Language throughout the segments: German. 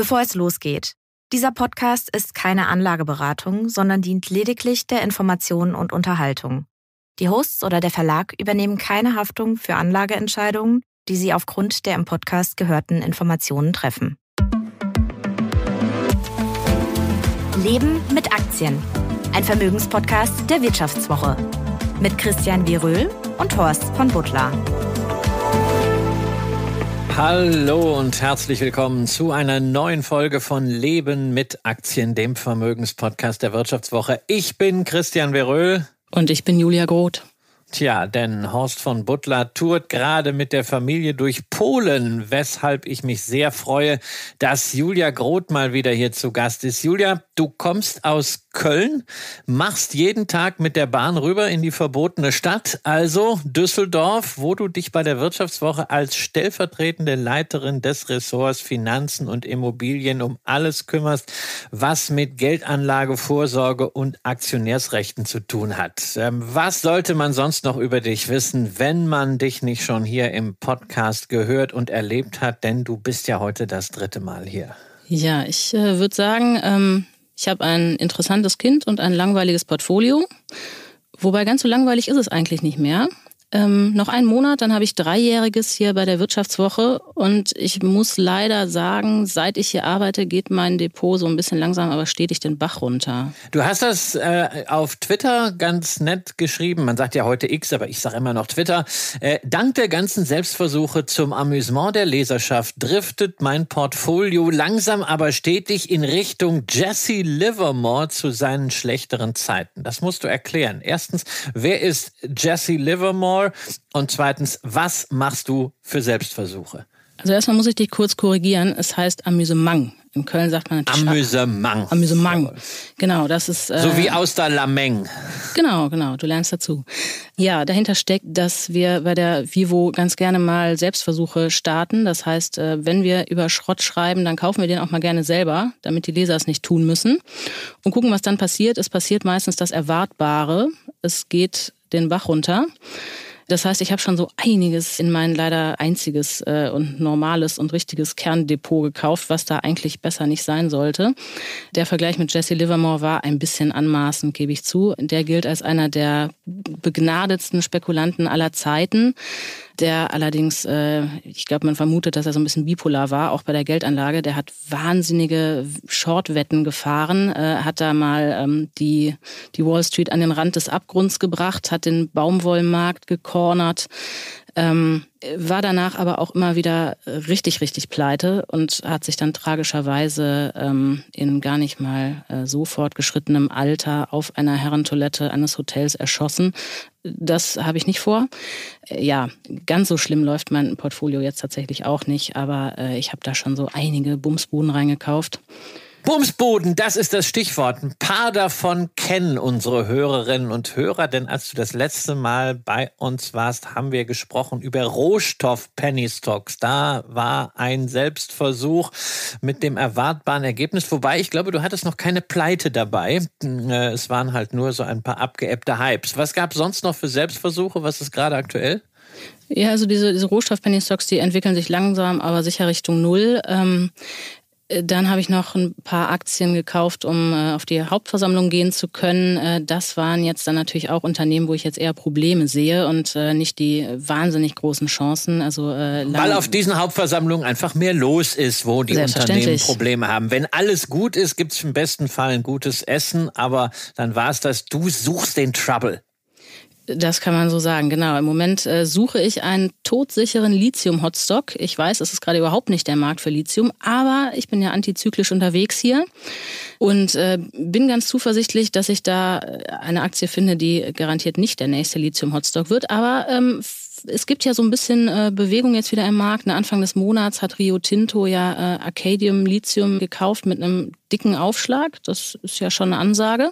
Bevor es losgeht, dieser Podcast ist keine Anlageberatung, sondern dient lediglich der Information und Unterhaltung. Die Hosts oder der Verlag übernehmen keine Haftung für Anlageentscheidungen, die sie aufgrund der im Podcast gehörten Informationen treffen. Leben mit Aktien. Ein Vermögenspodcast der Wirtschaftswoche. Mit Christian Wieröhl und Horst von Butler. Hallo und herzlich willkommen zu einer neuen Folge von Leben mit Aktien, dem Vermögenspodcast der Wirtschaftswoche. Ich bin Christian Veröhl. Und ich bin Julia Groth. Tja, denn Horst von Butler tourt gerade mit der Familie durch Polen, weshalb ich mich sehr freue, dass Julia Groth mal wieder hier zu Gast ist. Julia, du kommst aus Köln, machst jeden Tag mit der Bahn rüber in die verbotene Stadt, also Düsseldorf, wo du dich bei der Wirtschaftswoche als stellvertretende Leiterin des Ressorts Finanzen und Immobilien um alles kümmerst, was mit Geldanlage, Vorsorge und Aktionärsrechten zu tun hat. Ähm, was sollte man sonst jetzt noch über dich wissen, wenn man dich nicht schon hier im Podcast gehört und erlebt hat? Denn du bist ja heute das dritte Mal hier. Ja, ich äh, würde sagen, ähm, ich habe ein interessantes Kind und ein langweiliges Portfolio. Wobei ganz so langweilig ist es eigentlich nicht mehr. Ähm, noch einen Monat, dann habe ich Dreijähriges hier bei der Wirtschaftswoche und ich muss leider sagen, seit ich hier arbeite, geht mein Depot so ein bisschen langsam, aber stetig den Bach runter. Du hast das äh, auf Twitter ganz nett geschrieben. Man sagt ja heute X, aber ich sage immer noch Twitter. Äh, dank der ganzen Selbstversuche zum Amüsement der Leserschaft driftet mein Portfolio langsam, aber stetig in Richtung Jesse Livermore zu seinen schlechteren Zeiten. Das musst du erklären. Erstens, wer ist Jesse Livermore? Humor? Und zweitens, was machst du für Selbstversuche? Also erstmal muss ich dich kurz korrigieren. Es heißt Amüsement. In Köln sagt man Amüsement. Amüsement. Genau, das ist. Äh, so wie aus der Lameng. Genau, genau. Du lernst dazu. Ja, dahinter steckt, dass wir bei der Vivo ganz gerne mal Selbstversuche starten. Das heißt, äh, wenn wir über Schrott schreiben, dann kaufen wir den auch mal gerne selber, damit die Leser es nicht tun müssen. Und gucken, was dann passiert. Es passiert meistens das Erwartbare. Es geht den Bach runter. Das heißt, ich habe schon so einiges in mein leider einziges äh, und normales und richtiges Kerndepot gekauft, was da eigentlich besser nicht sein sollte. Der Vergleich mit Jesse Livermore war ein bisschen anmaßend, gebe ich zu. Der gilt als einer der begnadetsten Spekulanten aller Zeiten der allerdings, äh, ich glaube, man vermutet, dass er so ein bisschen bipolar war, auch bei der Geldanlage. Der hat wahnsinnige Shortwetten gefahren, äh, hat da mal ähm, die, die Wall Street an den Rand des Abgrunds gebracht, hat den Baumwollmarkt gecornert, ähm, war danach aber auch immer wieder richtig, richtig pleite und hat sich dann tragischerweise ähm, in gar nicht mal äh, so fortgeschrittenem Alter auf einer Herrentoilette eines Hotels erschossen. Das habe ich nicht vor. Äh, ja, ganz so schlimm läuft mein Portfolio jetzt tatsächlich auch nicht, aber äh, ich habe da schon so einige Bumsbuden reingekauft. Bumsboden, das ist das Stichwort. Ein paar davon kennen unsere Hörerinnen und Hörer, denn als du das letzte Mal bei uns warst, haben wir gesprochen über Rohstoff-Penny-Stocks. Da war ein Selbstversuch mit dem erwartbaren Ergebnis, wobei ich glaube, du hattest noch keine Pleite dabei. Hm, äh, es waren halt nur so ein paar abgeäppte Hypes. Was gab es sonst noch für Selbstversuche? Was ist gerade aktuell? Ja, also diese, diese Rohstoff-Penny-Stocks, die entwickeln sich langsam, aber sicher Richtung Null. Ähm, äh, dann habe ich noch ein paar Aktien gekauft, um äh, auf die Hauptversammlung gehen zu können. Äh, das waren jetzt dann natürlich auch Unternehmen, wo ich jetzt eher Probleme sehe und äh, nicht die wahnsinnig großen Chancen. Also äh, weil auf diesen Hauptversammlungen einfach mehr los ist, wo die Unternehmen Probleme haben. Wenn alles gut ist, gibt es im besten Fall ein gutes Essen, aber dann war es das. Du suchst den Trouble. Das kann man so sagen, genau. Im Moment äh, suche ich einen todsicheren Lithium-Hotstock. Ich weiß, es ist gerade überhaupt nicht der Markt für Lithium, aber ich bin ja antizyklisch unterwegs hier und äh, bin ganz zuversichtlich, dass ich da äh, eine Aktie finde, die garantiert nicht der nächste Lithium-Hotstock wird. Aber ähm, es gibt ja so ein bisschen äh, Bewegung jetzt wieder im Markt. Ne, Anfang des Monats hat Rio Tinto ja äh, Arcadium Lithium gekauft mit einem dicken Aufschlag. Das ist ja schon eine Ansage.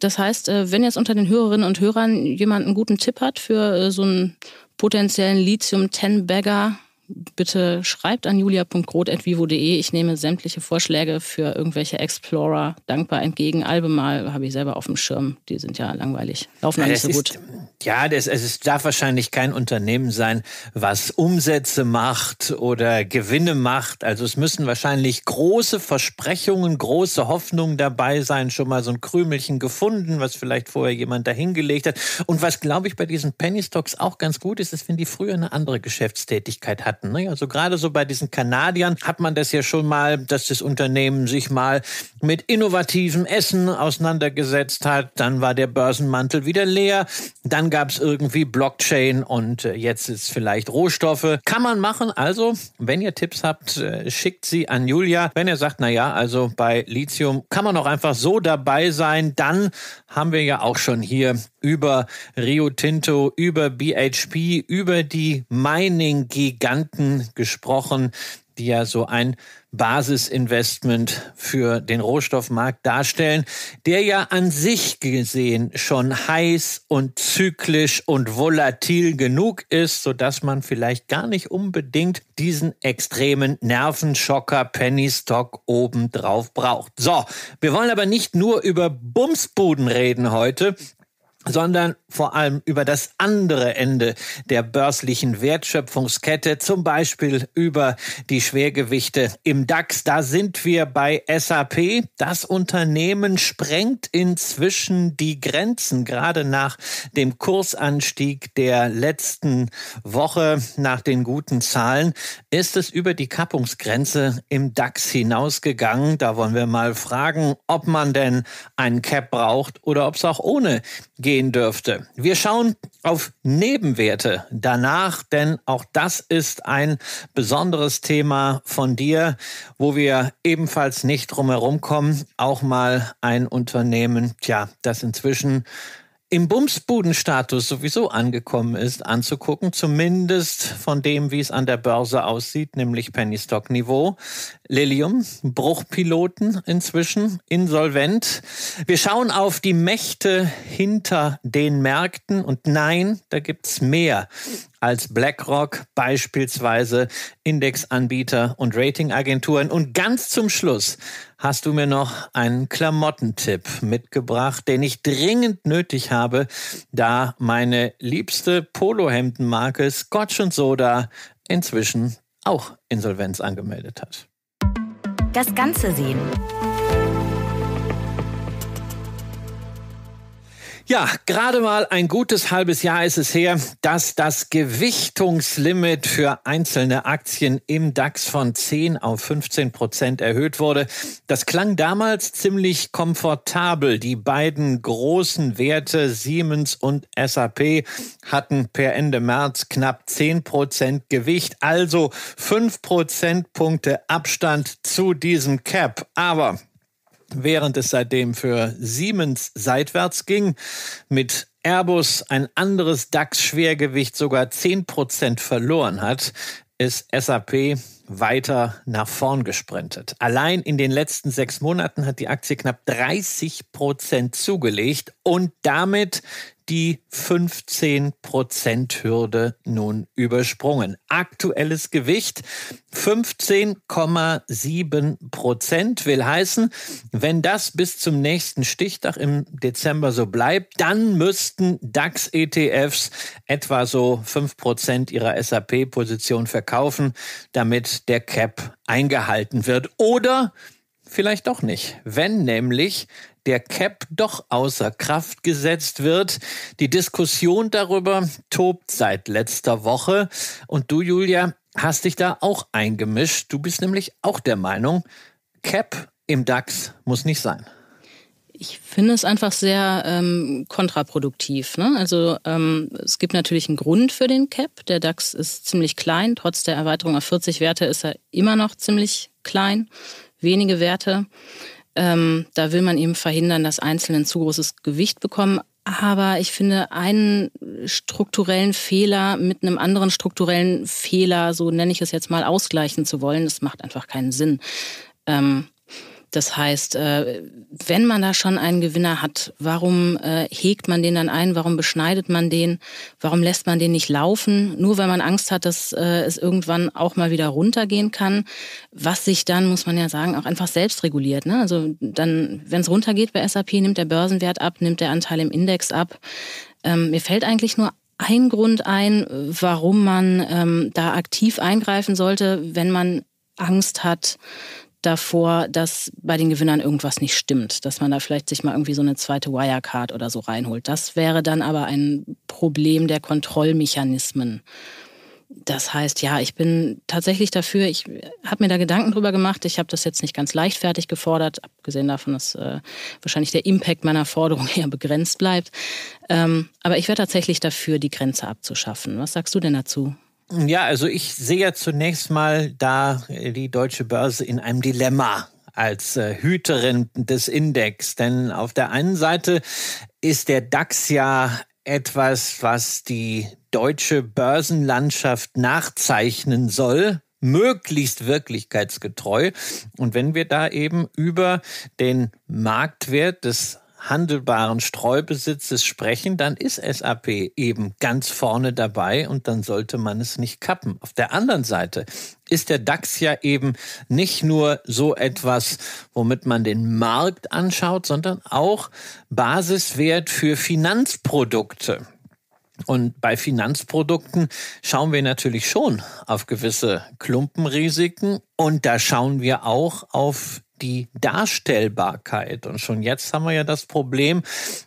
Das heißt, äh, wenn jetzt unter den Hörerinnen und Hörern jemand einen guten Tipp hat für äh, so einen potenziellen Lithium-10-Bagger, bitte schreibt an julia.groth.vivo.de. Ich nehme sämtliche Vorschläge für irgendwelche Explorer dankbar entgegen. Albemal habe ich selber auf dem Schirm. Die sind ja langweilig, laufen ja, äh, nicht so gut. Ist, ja, das, es darf wahrscheinlich kein Unternehmen sein, was Umsätze macht oder Gewinne macht. Also es müssen wahrscheinlich große Versprechungen, große Hoffnungen dabei sein. Schon mal so ein Krümelchen gefunden, was vielleicht vorher jemand dahingelegt hat. Und was, glaube ich, bei diesen Penny Stocks auch ganz gut ist, ist, wenn die früher eine andere Geschäftstätigkeit hatten hatten. Ne? Also gerade so bei diesen Kanadiern hat man das ja schon mal, dass das Unternehmen sich mal mit innovativem Essen auseinandergesetzt hat. Dann war der Börsenmantel wieder leer. Dann gab es irgendwie Blockchain und äh, jetzt ist vielleicht Rohstoffe. Kann man machen. Also, wenn ihr Tipps habt, äh, schickt sie an Julia. Wenn ihr sagt, naja, also bei Lithium kann man auch einfach so dabei sein, dann haben wir ja auch schon hier über Rio Tinto, über BHP, über die Mining-Giganten gesprochen, die ja so ein Basisinvestment für den Rohstoffmarkt darstellen, der ja an sich gesehen schon heiß und zyklisch und volatil genug ist, sodass man vielleicht gar nicht unbedingt diesen extremen Nervenschocker Penny Stock obendrauf braucht. So, wir wollen aber nicht nur über Bumsbuden reden heute, sondern vor allem über das andere Ende der börslichen Wertschöpfungskette, zum Beispiel über die Schwergewichte im DAX. Da sind wir bei SAP. Das Unternehmen sprengt inzwischen die Grenzen, gerade nach dem Kursanstieg der letzten Woche, nach den guten Zahlen, ist es über die Kappungsgrenze im DAX hinausgegangen. Da wollen wir mal fragen, ob man denn einen Cap braucht oder ob es auch ohne geht gehen dürfte. Wir schauen auf Nebenwerte danach, denn auch das ist ein besonderes Thema von dir, wo wir ebenfalls nicht drumherum kommen. Auch mal ein Unternehmen, tja, das inzwischen im Bumsbudenstatus sowieso angekommen ist, anzugucken, zumindest von dem, wie es an der Börse aussieht, nämlich Penny Stock Niveau. Lilium, Bruchpiloten inzwischen, insolvent. Wir schauen auf die Mächte hinter den Märkten und nein, da gibt es mehr als BlackRock beispielsweise Indexanbieter und Ratingagenturen. Und ganz zum Schluss hast du mir noch einen Klamottentipp mitgebracht, den ich dringend nötig habe, da meine liebste Polohemdenmarke Scotch Soda inzwischen auch Insolvenz angemeldet hat. Das Ganze sehen. Ja, gerade mal ein gutes halbes Jahr ist es her, dass das Gewichtungslimit für einzelne Aktien im DAX von 10 auf 15 Prozent erhöht wurde. Das klang damals ziemlich komfortabel. Die beiden großen Werte Siemens und SAP hatten per Ende März knapp 10 Prozent Gewicht, also 5 Prozentpunkte Abstand zu diesem Cap. Aber während es seitdem für Siemens seitwärts ging, mit Airbus ein anderes DAX-Schwergewicht sogar 10% verloren hat, ist SAP weiter nach vorn gesprintet. Allein in den letzten sechs Monaten hat die Aktie knapp 30 Prozent zugelegt und damit die 15-Prozent-Hürde nun übersprungen. Aktuelles Gewicht 15,7 Prozent will heißen, wenn das bis zum nächsten Stichtag im Dezember so bleibt, dann müssten DAX-ETFs etwa so 5 Prozent ihrer SAP-Position verkaufen, damit der CAP eingehalten wird oder vielleicht doch nicht, wenn nämlich der CAP doch außer Kraft gesetzt wird. Die Diskussion darüber tobt seit letzter Woche und du, Julia, hast dich da auch eingemischt. Du bist nämlich auch der Meinung, CAP im DAX muss nicht sein. Ich finde es einfach sehr ähm, kontraproduktiv. Ne? Also ähm, es gibt natürlich einen Grund für den Cap. Der DAX ist ziemlich klein. Trotz der Erweiterung auf 40 Werte ist er immer noch ziemlich klein. Wenige Werte. Ähm, da will man eben verhindern, dass Einzelne zu großes Gewicht bekommen. Aber ich finde einen strukturellen Fehler mit einem anderen strukturellen Fehler, so nenne ich es jetzt mal, ausgleichen zu wollen, das macht einfach keinen Sinn. Ähm, das heißt, äh, wenn man da schon einen Gewinner hat, warum äh, hegt man den dann ein? Warum beschneidet man den? Warum lässt man den nicht laufen? Nur weil man Angst hat, dass äh, es irgendwann auch mal wieder runtergehen kann. Was sich dann, muss man ja sagen, auch einfach selbst reguliert. Ne? Also dann, wenn es runtergeht bei SAP, nimmt der Börsenwert ab, nimmt der Anteil im Index ab. Ähm, mir fällt eigentlich nur ein Grund ein, warum man ähm, da aktiv eingreifen sollte, wenn man Angst hat, davor, dass bei den Gewinnern irgendwas nicht stimmt, dass man da vielleicht sich mal irgendwie so eine zweite Wirecard oder so reinholt. Das wäre dann aber ein Problem der Kontrollmechanismen. Das heißt, ja, ich bin tatsächlich dafür, ich habe mir da Gedanken drüber gemacht, ich habe das jetzt nicht ganz leichtfertig gefordert, abgesehen davon, dass äh, wahrscheinlich der Impact meiner Forderung eher begrenzt bleibt. Ähm, aber ich wäre tatsächlich dafür, die Grenze abzuschaffen. Was sagst du denn dazu? Ja, also ich sehe ja zunächst mal da äh, die deutsche Börse in einem Dilemma als äh, Hüterin des Index. Denn auf der einen Seite ist der DAX ja etwas, was die deutsche Börsenlandschaft nachzeichnen soll möglichst wirklichkeitsgetreu. Und wenn wir da eben über den Marktwert des handelbaren Streubesitzes sprechen, dann ist SAP eben ganz vorne dabei und dann sollte man es nicht kappen. Auf der anderen Seite ist der DAX ja eben nicht nur so etwas, womit man den Markt anschaut, sondern auch Basiswert für Finanzprodukte. Und bei Finanzprodukten schauen wir natürlich schon auf gewisse Klumpenrisiken und da schauen wir auch auf die Darstellbarkeit. Und schon jetzt haben wir ja das Problem,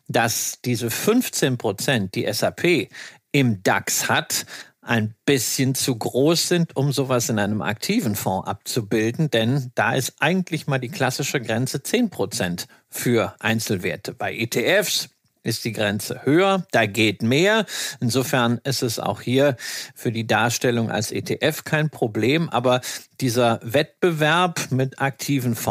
dass diese 15 Prozent, die SAP im DAX hat, ein bisschen zu groß sind, um sowas in einem aktiven Fonds abzubilden, denn da ist eigentlich mal die klassische Grenze 10 Prozent für Einzelwerte. Bei ETFs ist die Grenze höher, da geht mehr. Insofern ist es auch hier für die Darstellung als ETF kein Problem. Aber dieser Wettbewerb mit aktiven Fondsmanagern,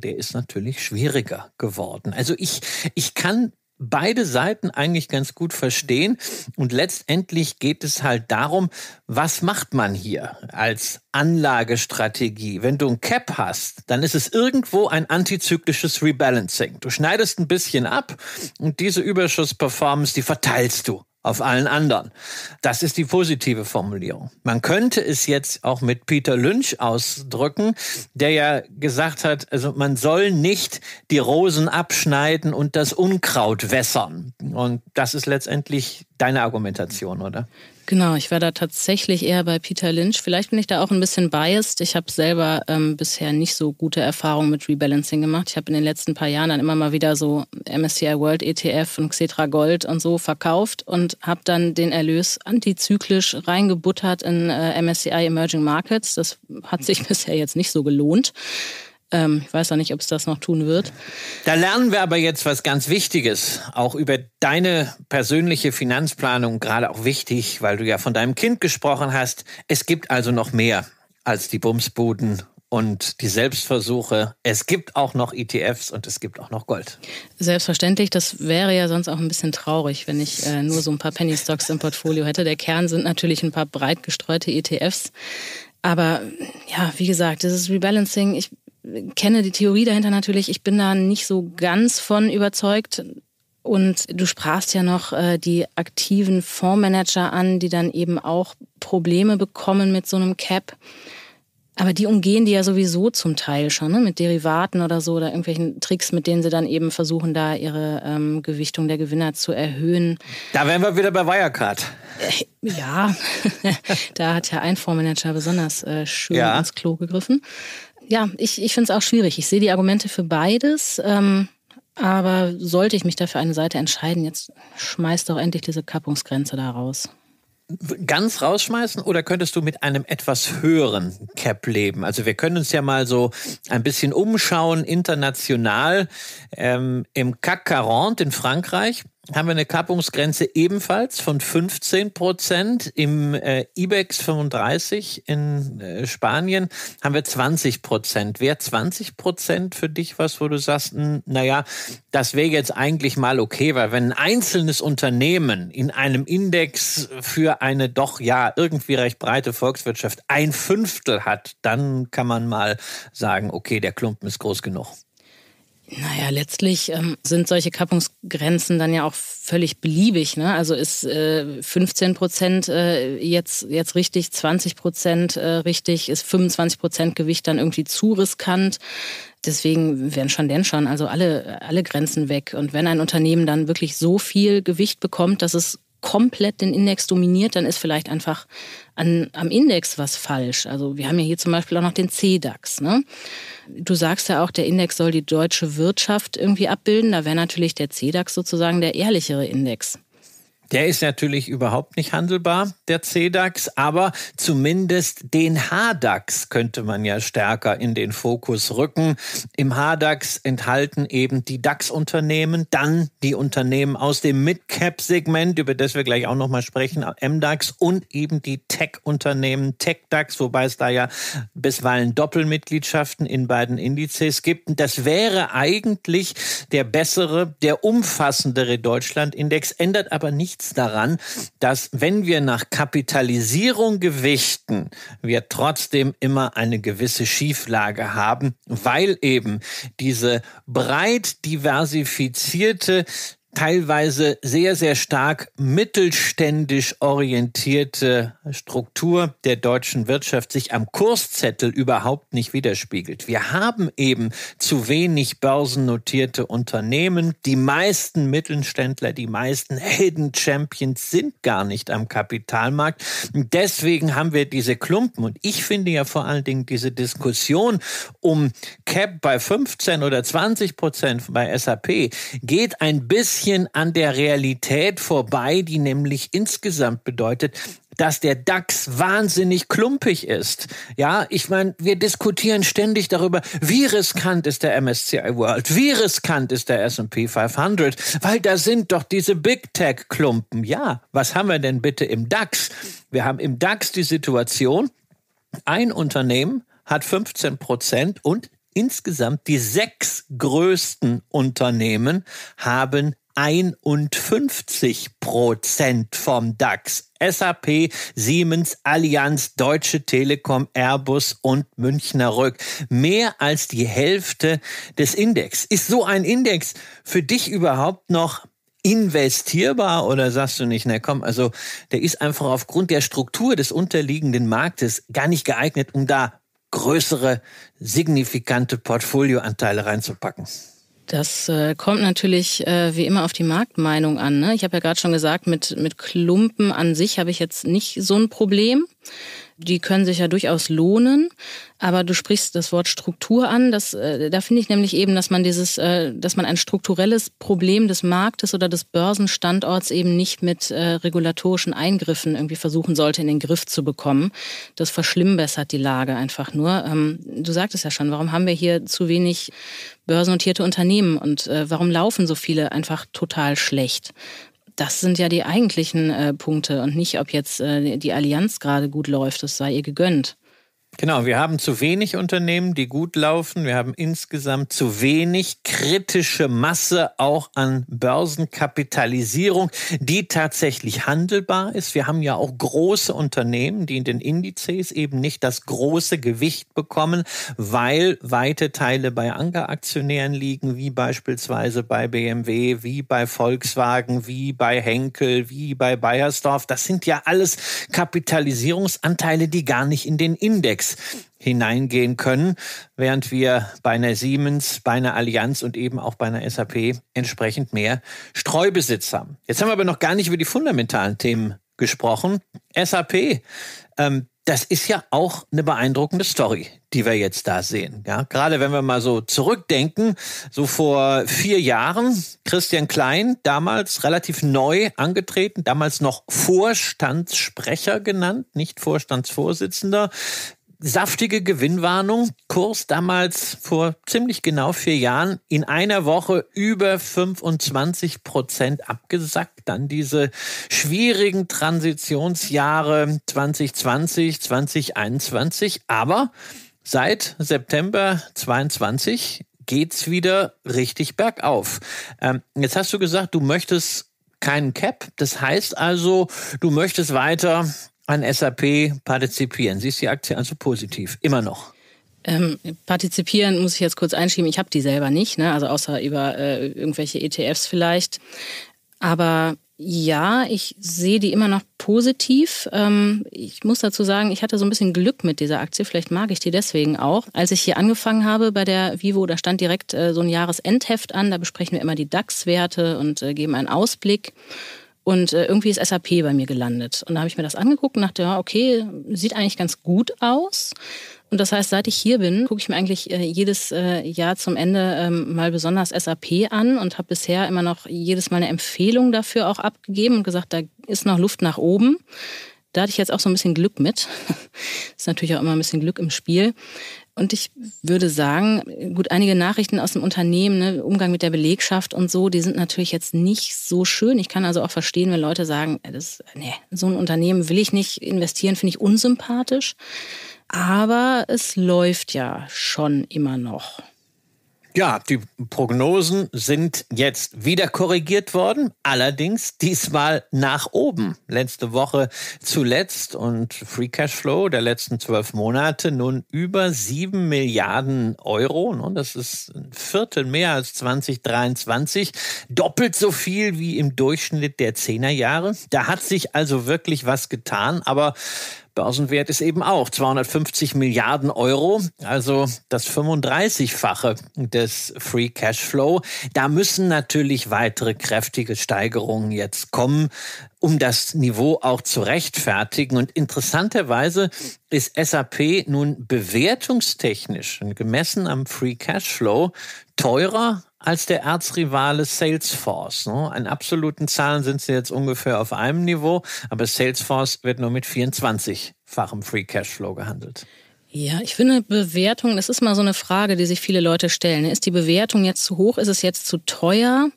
der ist natürlich schwieriger geworden. Also ich, ich kann beide Seiten eigentlich ganz gut verstehen. Und letztendlich geht es halt darum, was macht man hier als Anlagestrategie? Wenn du ein Cap hast, dann ist es irgendwo ein antizyklisches Rebalancing. Du schneidest ein bisschen ab und diese Überschussperformance, die verteilst du auf allen anderen. Das ist die positive Formulierung. Man könnte es jetzt auch mit Peter Lynch ausdrücken, der ja gesagt hat, also man soll nicht die Rosen abschneiden und das Unkraut wässern. Und das ist letztendlich deine Argumentation, oder? Genau, ich war da tatsächlich eher bei Peter Lynch. Vielleicht bin ich da auch ein bisschen biased. Ich habe selber ähm, bisher nicht so gute Erfahrungen mit Rebalancing gemacht. Ich habe in den letzten paar Jahren dann immer mal wieder so MSCI World ETF und Xetra Gold und so verkauft und habe dann den Erlös antizyklisch reingebuttert in äh, MSCI Emerging Markets. Das hat sich bisher jetzt nicht so gelohnt. Ähm, ich weiß ja nicht, ob es das noch tun wird. Da lernen wir aber jetzt was ganz Wichtiges, auch über deine persönliche Finanzplanung, gerade auch wichtig, weil du ja von deinem Kind gesprochen hast. Es gibt also noch mehr als die Bumsbuden und die Selbstversuche. Es gibt auch noch ETFs und es gibt auch noch Gold. Selbstverständlich, das wäre ja sonst auch ein bisschen traurig, wenn ich äh, nur so ein paar Penny Stocks im Portfolio hätte. Der Kern sind natürlich ein paar breit gestreute ETFs. Aber ja, wie gesagt, dieses Rebalancing, ich kenne die Theorie dahinter natürlich. Ich bin da nicht so ganz von überzeugt. Und du sprachst ja noch äh, die aktiven Fondsmanager an, die dann eben auch Probleme bekommen mit so einem Cap. Aber die umgehen die ja sowieso zum Teil schon, ne? mit Derivaten oder so oder irgendwelchen Tricks, mit denen sie dann eben versuchen, da ihre ähm, Gewichtung der Gewinner zu erhöhen. Da wären wir wieder bei Wirecard. Äh, ja, da hat ja ein Fondsmanager besonders äh, schön ja. ins Klo gegriffen ja, ich, ich finde es auch schwierig. Ich sehe die Argumente für beides. Ähm, aber sollte ich mich dafür eine Seite entscheiden, jetzt schmeiß doch endlich diese Kappungsgrenze da raus. Ganz rausschmeißen oder könntest du mit einem etwas höheren Cap leben? Also wir können uns ja mal so ein bisschen umschauen international. Ähm, Im CAC 40 in Frankreich haben wir eine Kappungsgrenze ebenfalls von 15 Prozent. Im äh, IBEX 35 in äh, Spanien haben wir 20 Prozent. Wäre 20 Prozent für dich was, wo du sagst, hm, naja, das wäre jetzt eigentlich mal okay, weil wenn ein einzelnes Unternehmen in einem Index für eine doch ja irgendwie recht breite Volkswirtschaft ein Fünftel hat, dann kann man mal sagen, okay, der Klumpen ist groß genug. Naja, letztlich ähm, sind solche Kappungsgrenzen dann ja auch völlig beliebig. Ne? Also ist äh, 15 Prozent äh, jetzt, jetzt richtig, 20 Prozent äh, richtig, ist 25 Prozent Gewicht dann irgendwie zu riskant. Deswegen werden schon denn schon, also alle, alle Grenzen weg. Und wenn ein Unternehmen dann wirklich so viel Gewicht bekommt, dass es komplett den Index dominiert, dann ist vielleicht einfach an, am Index was falsch. Also wir haben ja hier zum Beispiel auch noch den C-DAX. Ne? Du sagst ja auch, der Index soll die deutsche Wirtschaft irgendwie abbilden. Da wäre natürlich der CDAX sozusagen der ehrlichere Index. Der ist natürlich überhaupt nicht handelbar, der CDAX, aber zumindest den HDAX könnte man ja stärker in den Fokus rücken. Im HDAX enthalten eben die DAX-Unternehmen, dann die Unternehmen aus dem Mid-Cap-Segment, über das wir gleich auch nochmal sprechen, MDAX und eben die Tech-Unternehmen, Tech-DAX, wobei es da ja bisweilen Doppelmitgliedschaften in beiden Indizes gibt. Und das wäre eigentlich der bessere, der umfassendere Deutschland-Index, ändert aber nicht nichts daran, dass wenn wir nach Kapitalisierung gewichten, wir trotzdem immer eine gewisse Schieflage haben, weil eben diese breit diversifizierte teilweise sehr, sehr stark mittelständisch orientierte Struktur der deutschen Wirtschaft sich am Kurszettel überhaupt nicht widerspiegelt. Wir haben eben zu wenig börsennotierte Unternehmen. Die meisten Mittelständler, die meisten Helden Champions sind gar nicht am Kapitalmarkt. Deswegen haben wir diese Klumpen. Und ich finde ja vor allen Dingen diese Diskussion um Cap bei 15 oder 20 Prozent bei SAP geht ein bisschen bisschen an der Realität vorbei, die nämlich insgesamt bedeutet, dass der DAX wahnsinnig klumpig ist. Ja, ich meine, wir diskutieren ständig darüber, wie riskant ist der MSCI World, wie riskant ist der S&P 500, weil da sind doch diese Big Tech Klumpen. Ja, was haben wir denn bitte im DAX? Wir haben im DAX die Situation, ein Unternehmen hat 15 Prozent und insgesamt die sechs größten Unternehmen haben 51 Prozent vom DAX. SAP, Siemens, Allianz, Deutsche Telekom, Airbus und Münchner Rück. Mehr als die Hälfte des Index. Ist so ein Index für dich überhaupt noch investierbar oder sagst du nicht, na komm, also der ist einfach aufgrund der Struktur des unterliegenden Marktes gar nicht geeignet, um da größere, signifikante Portfolioanteile reinzupacken? Das äh, kommt natürlich äh, wie immer auf die Marktmeinung an. Ne? Ich habe ja gerade schon gesagt, mit, mit Klumpen an sich habe ich jetzt nicht so ein Problem die können sich ja durchaus lohnen. Aber du sprichst das Wort Struktur an. Das, äh, da finde ich nämlich eben, dass man dieses, äh, dass man ein strukturelles Problem des Marktes oder des Börsenstandorts eben nicht mit äh, regulatorischen Eingriffen irgendwie versuchen sollte, in den Griff zu bekommen. Das verschlimmbessert die Lage einfach nur. Ähm, du sagtest ja schon, warum haben wir hier zu wenig börsennotierte Unternehmen und äh, warum laufen so viele einfach total schlecht? Das sind ja die eigentlichen äh, Punkte und nicht, ob jetzt äh, die Allianz gerade gut läuft. Das sei ihr gegönnt. Genau, wir haben zu wenig Unternehmen, die gut laufen. Wir haben insgesamt zu wenig kritische Masse auch an Börsenkapitalisierung, die tatsächlich handelbar ist. Wir haben ja auch große Unternehmen, die in den Indizes eben nicht das große Gewicht bekommen, weil weite Teile bei Ankeraktionären liegen, wie beispielsweise bei BMW, wie bei Volkswagen, wie bei Henkel, wie bei Bayersdorf. Das sind ja alles Kapitalisierungsanteile, die gar nicht in den Index hineingehen können, während wir bei einer Siemens, bei einer Allianz und eben auch bei einer SAP entsprechend mehr Streubesitz haben. Jetzt haben wir aber noch gar nicht über die fundamentalen Themen gesprochen. SAP, ähm, das ist ja auch eine beeindruckende Story, die wir jetzt da sehen. Ja, gerade wenn wir mal so zurückdenken, so vor vier Jahren, Christian Klein, damals relativ neu angetreten, damals noch Vorstandssprecher genannt, nicht Vorstandsvorsitzender, saftige Gewinnwarnung. Kurs damals vor ziemlich genau vier Jahren in einer Woche über 25 Prozent abgesackt. Dann diese schwierigen Transitionsjahre 2020, 2021. Aber seit September 22 geht's wieder richtig bergauf. Ähm, jetzt hast du gesagt, du möchtest keinen Cap. Das heißt also, du möchtest weiter an SAP partizipieren? Siehst die Aktie also positiv, immer noch? Ähm, partizipieren muss ich jetzt kurz einschieben. Ich habe die selber nicht, ne? also außer über äh, irgendwelche ETFs vielleicht. Aber ja, ich sehe die immer noch positiv. Ähm, ich muss dazu sagen, ich hatte so ein bisschen Glück mit dieser Aktie. Vielleicht mag ich die deswegen auch. Als ich hier angefangen habe bei der Vivo, da stand direkt äh, so ein Jahresendheft an. Da besprechen wir immer die DAX-Werte und äh, geben einen Ausblick. Und äh, irgendwie ist SAP bei mir gelandet. Und da habe ich mir das angeguckt und dachte, ja, okay, sieht eigentlich ganz gut aus. Und das heißt, seit ich hier bin, gucke ich mir eigentlich äh, jedes äh, Jahr zum Ende ähm, mal besonders SAP an und habe bisher immer noch jedes Mal eine Empfehlung dafür auch abgegeben und gesagt, da ist noch Luft nach oben. Da hatte ich jetzt auch so ein bisschen Glück mit. ist natürlich auch immer ein bisschen Glück im Spiel. Und ich würde sagen, gut, einige Nachrichten aus dem Unternehmen, ne, Umgang mit der Belegschaft und so, die sind natürlich jetzt nicht so schön. Ich kann also auch verstehen, wenn Leute sagen, das, nee, so ein Unternehmen will ich nicht investieren, finde ich unsympathisch. Aber es läuft ja schon immer noch. Ja, die Prognosen sind jetzt wieder korrigiert worden, allerdings diesmal nach oben. Letzte Woche zuletzt und Free Cash Flow der letzten zwölf Monate nun über sieben Milliarden Euro. Ne, das ist ein Viertel mehr als 2023, doppelt so viel wie im Durchschnitt der Zehnerjahre. Da hat sich also wirklich was getan, aber Börsenwert ist eben auch 250 Milliarden Euro, also das 35-fache des Free Cashflow. Da müssen natürlich weitere kräftige Steigerungen jetzt kommen, um das Niveau auch zu rechtfertigen. Und interessanterweise ist SAP nun bewertungstechnisch und gemessen am Free Cashflow teurer als der Erzrivale Salesforce. Ne? An absoluten Zahlen sind sie jetzt ungefähr auf einem Niveau, aber Salesforce wird nur mit 24-fachem Free Cashflow gehandelt. Ja, ich finde Bewertung, das ist mal so eine Frage, die sich viele Leute stellen. Ist die Bewertung jetzt zu hoch? Ist es jetzt zu teuer?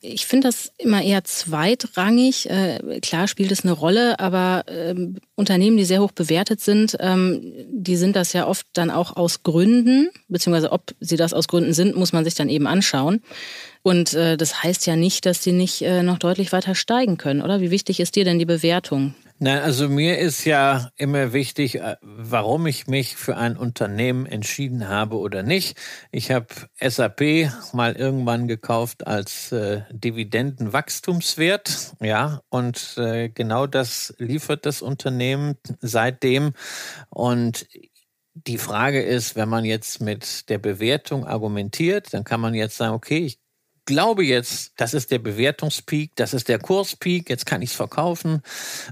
Ich finde das immer eher zweitrangig. Äh, klar spielt es eine Rolle, aber äh, Unternehmen, die sehr hoch bewertet sind, ähm, die sind das ja oft dann auch aus Gründen, beziehungsweise ob sie das aus Gründen sind, muss man sich dann eben anschauen. Und äh, das heißt ja nicht, dass sie nicht äh, noch deutlich weiter steigen können, oder? Wie wichtig ist dir denn die Bewertung? Nein, also mir ist ja immer wichtig, äh, warum ich mich für ein Unternehmen entschieden habe oder nicht. Ich habe SAP mal irgendwann gekauft als äh, Dividendenwachstumswert, ja, und äh, genau das liefert das Unternehmen seitdem. Und die Frage ist, wenn man jetzt mit der Bewertung argumentiert, dann kann man jetzt sagen, okay, ich glaube jetzt, das ist der Bewertungspeak, das ist der Kurspeak, jetzt kann ich es verkaufen.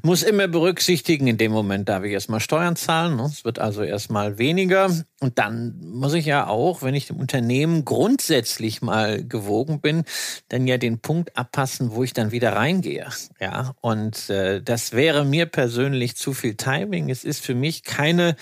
Muss immer berücksichtigen, in dem Moment darf ich erstmal Steuern zahlen. Ne? Es wird also erstmal weniger. Und dann muss ich ja auch, wenn ich dem Unternehmen grundsätzlich mal gewogen bin, dann ja den Punkt abpassen, wo ich dann wieder reingehe. Ja, und äh, das wäre mir persönlich zu viel Timing. Es ist für mich keine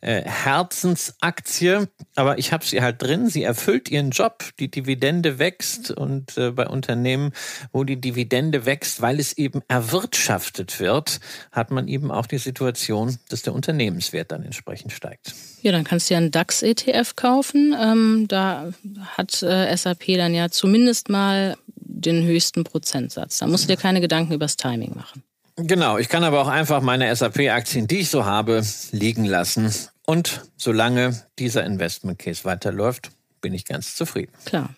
äh, Herzensaktie, aber ich habe sie halt drin. Sie erfüllt ihren Job. Die Dividende wächst und äh, bei Unternehmen, wo die Dividende wächst, weil es eben erwirtschaftet wird, hat man eben auch die Situation, dass der Unternehmenswert dann entsprechend steigt. Ja, dann kannst du ja einen DAX-ETF kaufen. Ähm, da hat äh, SAP dann ja zumindest mal den höchsten Prozentsatz. Da musst du dir keine Gedanken über das Timing machen. Genau, ich kann aber auch einfach meine SAP-Aktien, die ich so habe, liegen lassen. Und solange dieser Investment Case weiterläuft, bin ich ganz zufrieden. Klar.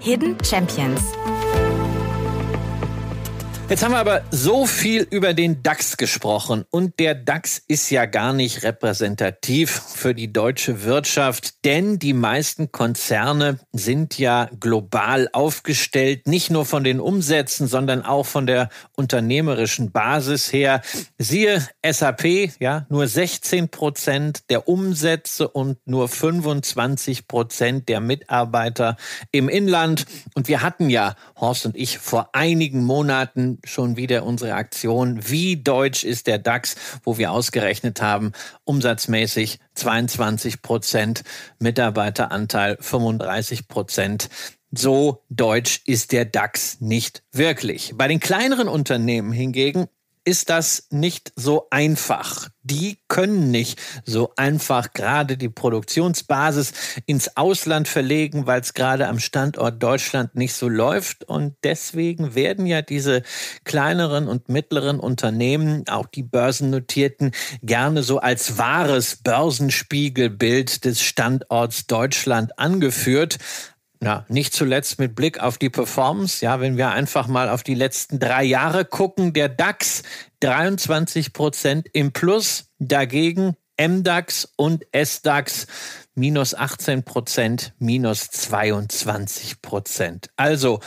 Hidden Champions. Jetzt haben wir aber so viel über den DAX gesprochen und der DAX ist ja gar nicht repräsentativ für die deutsche Wirtschaft, denn die meisten Konzerne sind ja global aufgestellt, nicht nur von den Umsätzen, sondern auch von der unternehmerischen Basis her. Siehe SAP, ja, nur 16 Prozent der Umsätze und nur 25 Prozent der Mitarbeiter im Inland. Und wir hatten ja, Horst und ich, vor einigen Monaten schon, wieder unsere Aktion Wie deutsch ist der DAX, wo wir ausgerechnet haben, umsatzmäßig 22 Prozent, Mitarbeiteranteil 35 Prozent. So deutsch ist der DAX nicht wirklich. Bei den kleineren Unternehmen hingegen ist das nicht so einfach. Die können nicht so einfach gerade die Produktionsbasis ins Ausland verlegen, weil es gerade am Standort Deutschland nicht so läuft. Und deswegen werden ja diese kleineren und mittleren Unternehmen, auch die börsennotierten, gerne so als wahres Börsenspiegelbild des Standorts Deutschland angeführt. Ja, nicht zuletzt mit Blick auf die Performance. Ja, wenn wir einfach mal auf die letzten drei Jahre gucken, der DAX 23 Prozent im Plus, dagegen MDAX und SDAX minus 18 Prozent, minus 22 Prozent. Also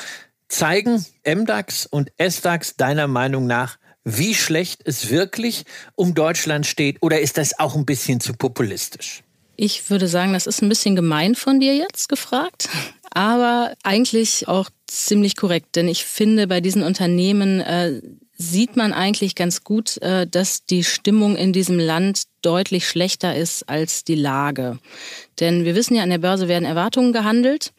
zeigen MDAX und SDAX deiner Meinung nach, wie schlecht es wirklich um Deutschland steht oder ist das auch ein bisschen zu populistisch? Ich würde sagen, das ist ein bisschen gemein von dir jetzt gefragt aber eigentlich auch ziemlich korrekt, denn ich finde, bei diesen Unternehmen äh, sieht man eigentlich ganz gut, äh, dass die Stimmung in diesem Land deutlich schlechter ist als die Lage. Denn wir wissen ja, an der Börse werden Erwartungen gehandelt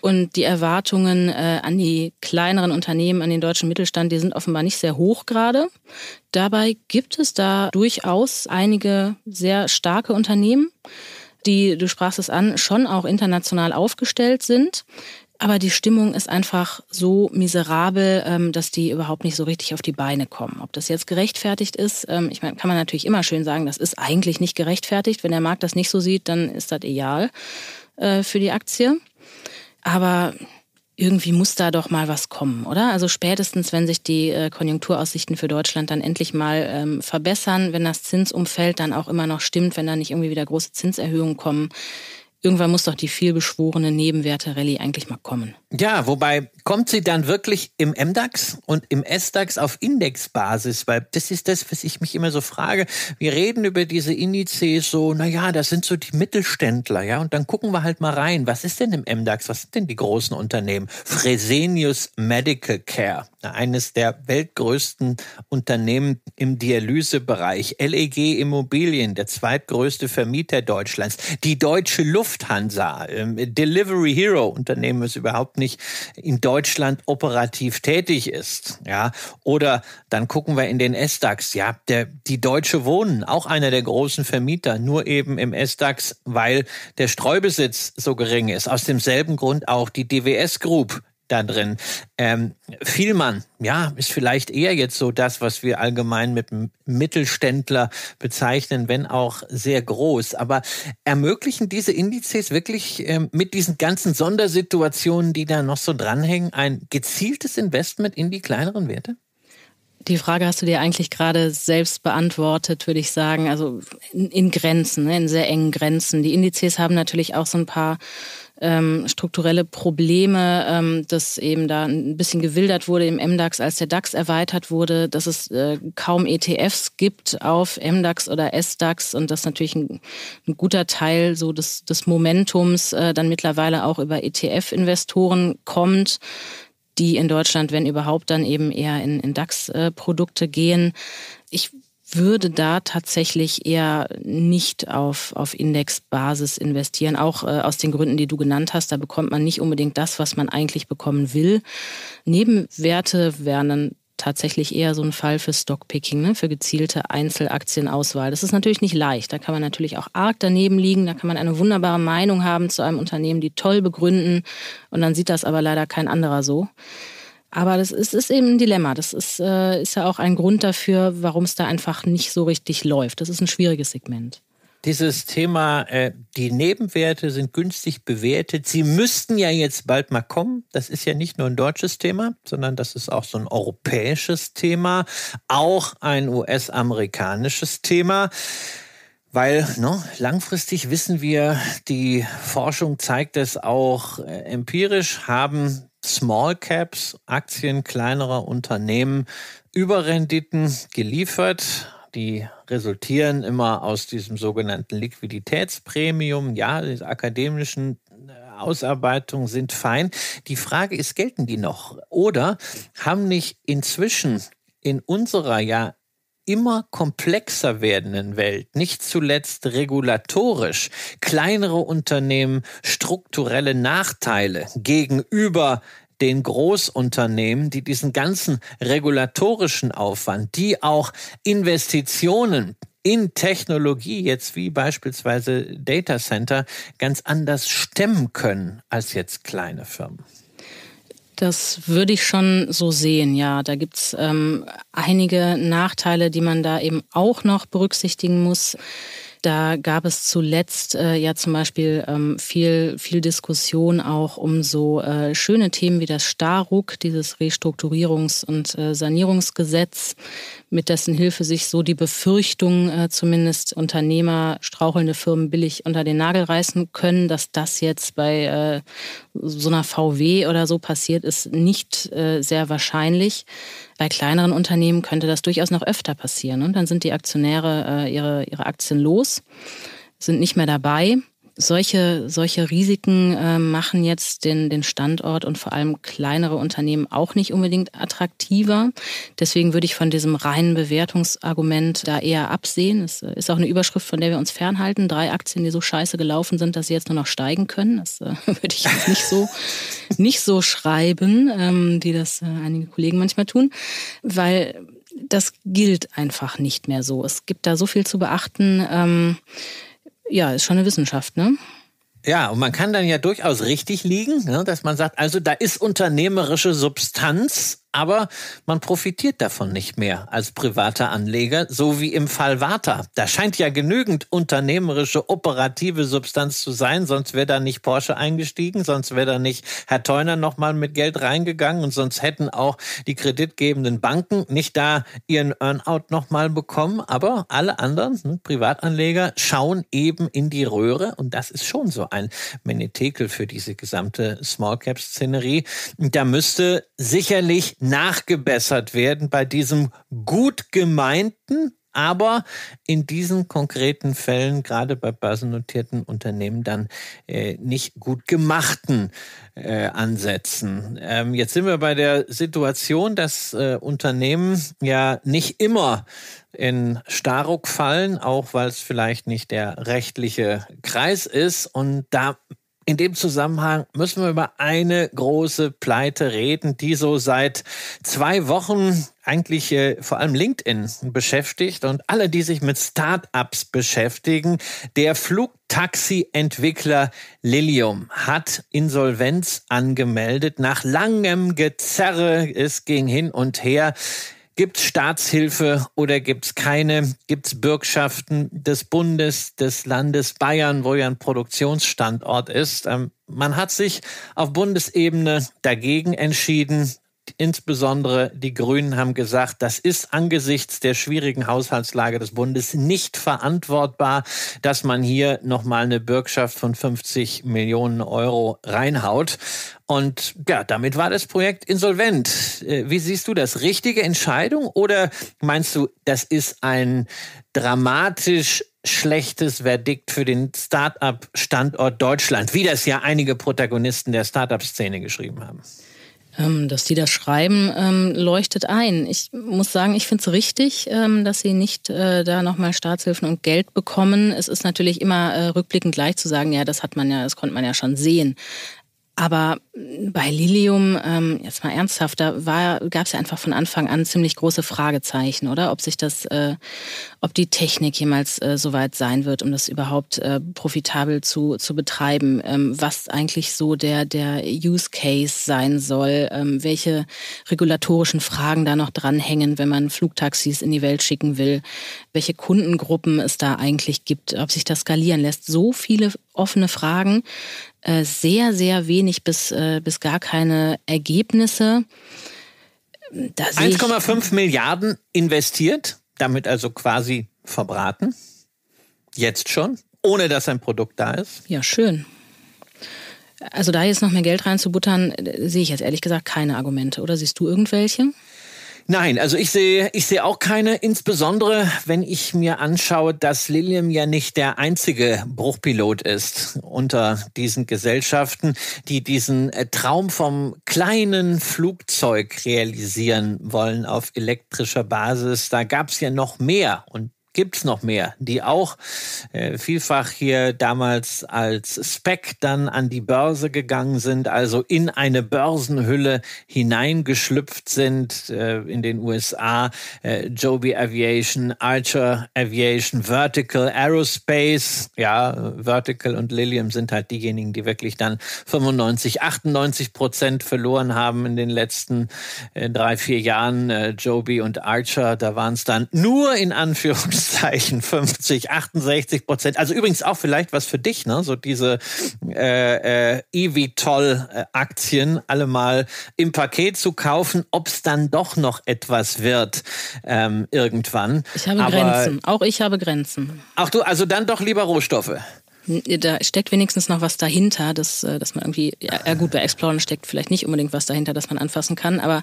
und die Erwartungen äh, an die kleineren Unternehmen, an den deutschen Mittelstand, die sind offenbar nicht sehr hoch gerade. Dabei gibt es da durchaus einige sehr starke Unternehmen die, du sprachst es an, schon auch international aufgestellt sind. Aber die Stimmung ist einfach so miserabel, ähm, dass die überhaupt nicht so richtig auf die Beine kommen. Ob das jetzt gerechtfertigt ist, ähm, ich meine, kann man natürlich immer schön sagen, das ist eigentlich nicht gerechtfertigt. Wenn der Markt das nicht so sieht, dann ist das ideal äh, für die Aktie. Aber irgendwie muss da doch mal was kommen, oder? Also spätestens, wenn sich die äh, Konjunkturaussichten für Deutschland dann endlich mal ähm, verbessern, wenn das Zinsumfeld dann auch immer noch stimmt, wenn da nicht irgendwie wieder große Zinserhöhungen kommen, Irgendwann muss doch die vielbeschworene Nebenwerte-Rallye eigentlich mal kommen. Ja, wobei kommt sie dann wirklich im MDAX und im SDAX auf Indexbasis? Weil das ist das, was ich mich immer so frage. Wir reden über diese Indizes so, naja, das sind so die Mittelständler, ja. Und dann gucken wir halt mal rein. Was ist denn im MDAX? Was sind denn die großen Unternehmen? Fresenius Medical Care, eines der weltgrößten Unternehmen im Dialysebereich. LEG Immobilien, der zweitgrößte Vermieter Deutschlands. Die Deutsche Luft Lufthansa. Ähm, Delivery Hero Unternehmen, das überhaupt nicht in Deutschland operativ tätig ist. Ja, oder dann gucken wir in den S-DAX. Ja, der, die Deutsche Wohnen, auch einer der großen Vermieter, nur eben im S-DAX, weil der Streubesitz so gering ist. Aus demselben Grund auch die DWS Group, da drin. Ähm, Vielmann, ja, ist vielleicht eher jetzt so das, was wir allgemein mit Mittelständler bezeichnen, wenn auch sehr groß. Aber ermöglichen diese Indizes wirklich ähm, mit diesen ganzen Sondersituationen, die da noch so dranhängen, ein gezieltes Investment in die kleineren Werte? Die Frage hast du dir eigentlich gerade selbst beantwortet, würde ich sagen. Also in, in Grenzen, ne, in sehr engen Grenzen. Die Indizes haben natürlich auch so ein paar ähm, strukturelle Probleme, ähm, dass eben da ein bisschen gewildert wurde im MDAX, als der DAX erweitert wurde, dass es äh, kaum ETFs gibt auf MDAX oder SDAX und dass natürlich ein, ein guter Teil so des, des Momentums äh, dann mittlerweile auch über ETF-Investoren kommt die in Deutschland, wenn überhaupt, dann eben eher in, in DAX-Produkte äh, gehen. Ich würde da tatsächlich eher nicht auf, auf Indexbasis investieren, auch äh, aus den Gründen, die du genannt hast. Da bekommt man nicht unbedingt das, was man eigentlich bekommen will. Nebenwerte wären dann tatsächlich eher so ein Fall für Stockpicking, ne? für gezielte Einzelaktienauswahl. Das ist natürlich nicht leicht. Da kann man natürlich auch arg daneben liegen. Da kann man eine wunderbare Meinung haben zu einem Unternehmen, die toll begründen. Und dann sieht das aber leider kein anderer so. Aber das ist, ist eben ein Dilemma. Das ist, äh, ist ja auch ein Grund dafür, warum es da einfach nicht so richtig läuft. Das ist ein schwieriges Segment dieses Thema, äh, die Nebenwerte sind günstig bewertet. Sie müssten ja jetzt bald mal kommen. Das ist ja nicht nur ein deutsches Thema, sondern das ist auch so ein europäisches Thema, auch ein US-amerikanisches Thema. Weil ne, langfristig wissen wir, die Forschung zeigt es auch äh, empirisch, haben Small Caps, Aktien kleinerer Unternehmen, Überrenditen geliefert. Die resultieren immer aus diesem sogenannten Liquiditätspremium. Ja, die akademischen äh, Ausarbeitungen sind fein. Die Frage ist, gelten die noch? Oder haben nicht inzwischen in unserer ja immer komplexer werdenden Welt, nicht zuletzt regulatorisch, kleinere Unternehmen strukturelle Nachteile gegenüber den Großunternehmen, die diesen ganzen regulatorischen Aufwand, die auch Investitionen in Technologie jetzt wie beispielsweise Data Center ganz anders stemmen können als jetzt kleine Firmen. Das würde ich schon so sehen, ja. Da gibt's ähm, einige Nachteile, die man da eben auch noch berücksichtigen muss. Da gab es zuletzt äh, ja zum Beispiel ähm, viel, viel Diskussion auch um so äh, schöne Themen wie das Staruk, dieses Restrukturierungs- und äh, Sanierungsgesetz, mit dessen Hilfe sich so die Befürchtung äh, zumindest Unternehmer strauchelnde Firmen billig unter den Nagel reißen können, dass das jetzt bei äh, so einer VW oder so passiert ist, nicht äh, sehr wahrscheinlich. Bei kleineren Unternehmen könnte das durchaus noch öfter passieren. Und ne? dann sind die Aktionäre äh, ihre, ihre Aktien los, sind nicht mehr dabei solche, solche Risiken äh, machen jetzt den, den Standort und vor allem kleinere Unternehmen auch nicht unbedingt attraktiver. Deswegen würde ich von diesem reinen Bewertungsargument da eher absehen. Es äh, ist auch eine Überschrift, von der wir uns fernhalten. Drei Aktien, die so scheiße gelaufen sind, dass sie jetzt nur noch steigen können. Das äh, würde ich jetzt nicht so, nicht so schreiben, ähm, wie das äh, einige Kollegen manchmal tun, weil das gilt einfach nicht mehr so. Es gibt da so viel zu beachten. Ähm, ja, ist schon eine Wissenschaft, ne? Ja, und man kann dann ja durchaus richtig liegen, ne, dass man sagt, also da ist unternehmerische Substanz aber man profitiert davon nicht mehr als privater Anleger, so wie im Fall Warta. Da scheint ja genügend unternehmerische, operative Substanz zu sein, sonst wäre da nicht Porsche eingestiegen, sonst wäre da nicht Herr Teuner nochmal mit Geld reingegangen und sonst hätten auch die kreditgebenden Banken nicht da ihren Earnout nochmal bekommen. Aber alle anderen ne, Privatanleger schauen eben in die Röhre und das ist schon so ein Menetekel für diese gesamte Small Cap Szenerie. Da müsste sicherlich nachgebessert werden bei diesem gut gemeinten, aber in diesen konkreten Fällen, gerade bei börsennotierten Unternehmen, dann äh, nicht gut gemachten äh, Ansätzen. Ähm, jetzt sind wir bei der Situation, dass äh, Unternehmen ja nicht immer in Staruk fallen, auch weil es vielleicht nicht der rechtliche Kreis ist. Und da in dem Zusammenhang müssen wir über eine große Pleite reden, die so seit zwei Wochen eigentlich äh, vor allem LinkedIn beschäftigt und alle, die sich mit Startups beschäftigen. Der Flugtaxi-Entwickler Lilium hat Insolvenz angemeldet. Nach langem Gezerre, es ging hin und her. Gibt es Staatshilfe oder gibt es keine? Gibt es Bürgschaften des Bundes, des Landes Bayern, wo ja ein Produktionsstandort ist? Ähm, man hat sich auf Bundesebene dagegen entschieden insbesondere die Grünen haben gesagt, das ist angesichts der schwierigen Haushaltslage des Bundes nicht verantwortbar, dass man hier nochmal eine Bürgschaft von 50 Millionen Euro reinhaut. Und ja, damit war das Projekt insolvent. Äh, wie siehst du das? Richtige Entscheidung oder meinst du, das ist ein dramatisch schlechtes Verdikt für den Start-up-Standort Deutschland, wie das ja einige Protagonisten der Start-up-Szene geschrieben haben? Ähm, dass die das schreiben, ähm, leuchtet ein. Ich muss sagen, ich finde es richtig, ähm, dass sie nicht äh, da nochmal Staatshilfen und Geld bekommen. Es ist natürlich immer äh, rückblickend gleich zu sagen, ja, das hat man ja, das konnte man ja schon sehen. Aber hm, bei Lilium, ähm, jetzt mal ernsthaft, da gab es ja einfach von Anfang an ziemlich große Fragezeichen, oder? Ob sich das, äh, ob die Technik jemals äh, so weit sein wird, um das überhaupt äh, profitabel zu, zu betreiben, ähm, was eigentlich so der, der Use Case sein soll, ähm, welche regulatorischen Fragen da noch dranhängen, wenn man Flugtaxis in die Welt schicken will, welche Kundengruppen es da eigentlich gibt, ob sich das skalieren lässt. So viele offene Fragen, äh, sehr, sehr wenig bis, äh, bis gar keine Ergebnisse. 1,5 Milliarden investiert, damit also quasi verbraten. Jetzt schon, ohne dass ein Produkt da ist. Ja, schön. Also da jetzt noch mehr Geld reinzubuttern, äh, sehe ich jetzt ehrlich gesagt keine Argumente. Oder siehst du irgendwelche? Nein, also ich sehe, ich sehe auch keine, insbesondere wenn ich mir anschaue, dass Lilium ja nicht der einzige Bruchpilot ist unter diesen Gesellschaften, die diesen äh, Traum vom kleinen Flugzeug realisieren wollen auf elektrischer Basis. Da gab es ja noch mehr und gibt es noch mehr, die auch äh, vielfach hier damals als Spec dann an die Börse gegangen sind, also in eine Börsenhülle hineingeschlüpft sind äh, in den USA. Äh, Joby Aviation, Archer Aviation, Vertical Aerospace. Ja, Vertical und Lilium sind halt diejenigen, die wirklich dann 95, 98 Prozent verloren haben in den letzten äh, drei, vier Jahren. Äh, Joby und Archer, da waren es dann nur in Anführungszeichen Anführungszeichen 50, 68 Prozent. Also übrigens auch vielleicht was für dich, ne? So diese äh, äh, Evitol-Aktien alle mal im Paket zu kaufen, ob es dann doch noch etwas wird ähm, irgendwann. Ich habe Aber Grenzen. Auch ich habe Grenzen. Ach du, also dann doch lieber Rohstoffe da steckt wenigstens noch was dahinter, dass, äh, dass man irgendwie, ja gut, bei Exploren steckt vielleicht nicht unbedingt was dahinter, dass man anfassen kann, aber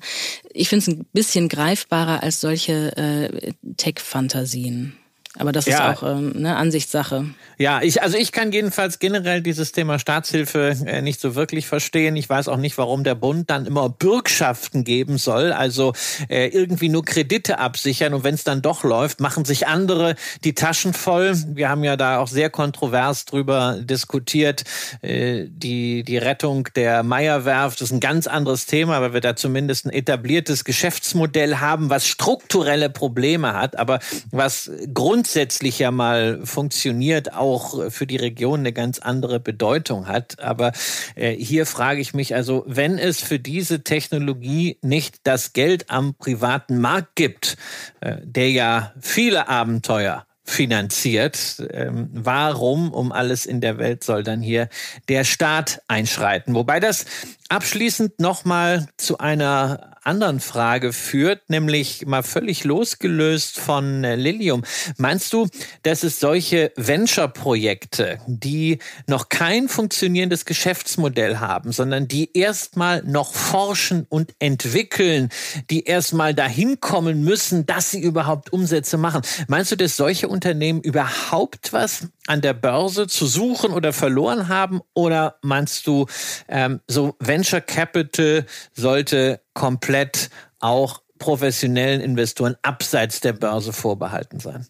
ich finde es ein bisschen greifbarer als solche äh, Tech-Fantasien. Aber das ja. ist auch ähm, eine Ansichtssache. Ja, ich, also ich kann jedenfalls generell dieses Thema Staatshilfe äh, nicht so wirklich verstehen. Ich weiß auch nicht, warum der Bund dann immer Bürgschaften geben soll, also äh, irgendwie nur Kredite absichern und wenn es dann doch läuft, machen sich andere die Taschen voll. Wir haben ja da auch sehr kontrovers drüber diskutiert. Äh, die, die Rettung der Meierwerft ist ein ganz anderes Thema, weil wir da zumindest ein etabliertes Geschäftsmodell haben, was strukturelle Probleme hat, aber was grundsätzlich grundsätzlich ja mal funktioniert, auch für die Region eine ganz andere Bedeutung hat. Aber äh, hier frage ich mich also, wenn es für diese Technologie nicht das Geld am privaten Markt gibt, äh, der ja viele Abenteuer finanziert. Ähm, warum um alles in der Welt soll dann hier der Staat einschreiten? Wobei das abschließend nochmal zu einer anderen Frage führt, nämlich mal völlig losgelöst von äh, Lilium. Meinst du, dass es solche Venture-Projekte, die noch kein funktionierendes Geschäftsmodell haben, sondern die erstmal noch forschen und entwickeln, die erstmal dahin kommen müssen, dass sie überhaupt Umsätze machen? Meinst du, dass solche Unternehmen überhaupt was an der Börse zu suchen oder verloren haben? Oder meinst du, ähm, so Venture Capital sollte komplett auch professionellen Investoren abseits der Börse vorbehalten sein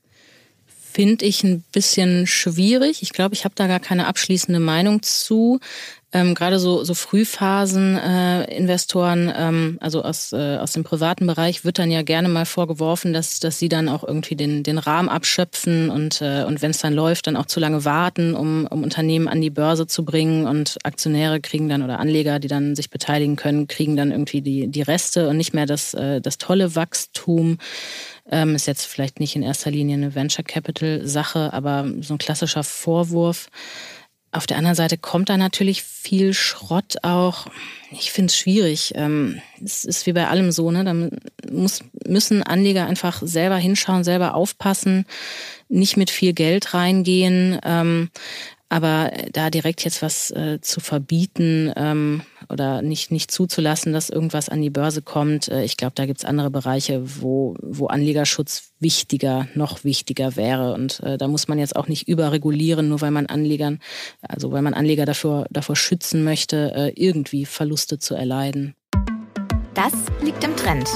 finde ich ein bisschen schwierig. Ich glaube, ich habe da gar keine abschließende Meinung zu. Ähm, Gerade so, so Frühphasen-Investoren, äh, ähm, also aus, äh, aus dem privaten Bereich, wird dann ja gerne mal vorgeworfen, dass, dass sie dann auch irgendwie den, den Rahmen abschöpfen und, äh, und wenn es dann läuft, dann auch zu lange warten, um, um Unternehmen an die Börse zu bringen und Aktionäre kriegen dann oder Anleger, die dann sich beteiligen können, kriegen dann irgendwie die, die Reste und nicht mehr das, äh, das tolle Wachstum. Ähm, ist jetzt vielleicht nicht in erster Linie eine Venture Capital-Sache, aber so ein klassischer Vorwurf. Auf der anderen Seite kommt da natürlich viel Schrott auch. Ich finde es schwierig. Ähm, es ist wie bei allem so, ne? Da muss, müssen Anleger einfach selber hinschauen, selber aufpassen, nicht mit viel Geld reingehen. Ähm, aber da direkt jetzt was äh, zu verbieten, ähm, oder nicht, nicht zuzulassen, dass irgendwas an die Börse kommt. Äh, ich glaube, da gibt es andere Bereiche, wo, wo Anlegerschutz wichtiger, noch wichtiger wäre. Und äh, da muss man jetzt auch nicht überregulieren, nur weil man Anlegern, also weil man Anleger dafür, davor schützen möchte, äh, irgendwie Verluste zu erleiden. Das liegt im Trend.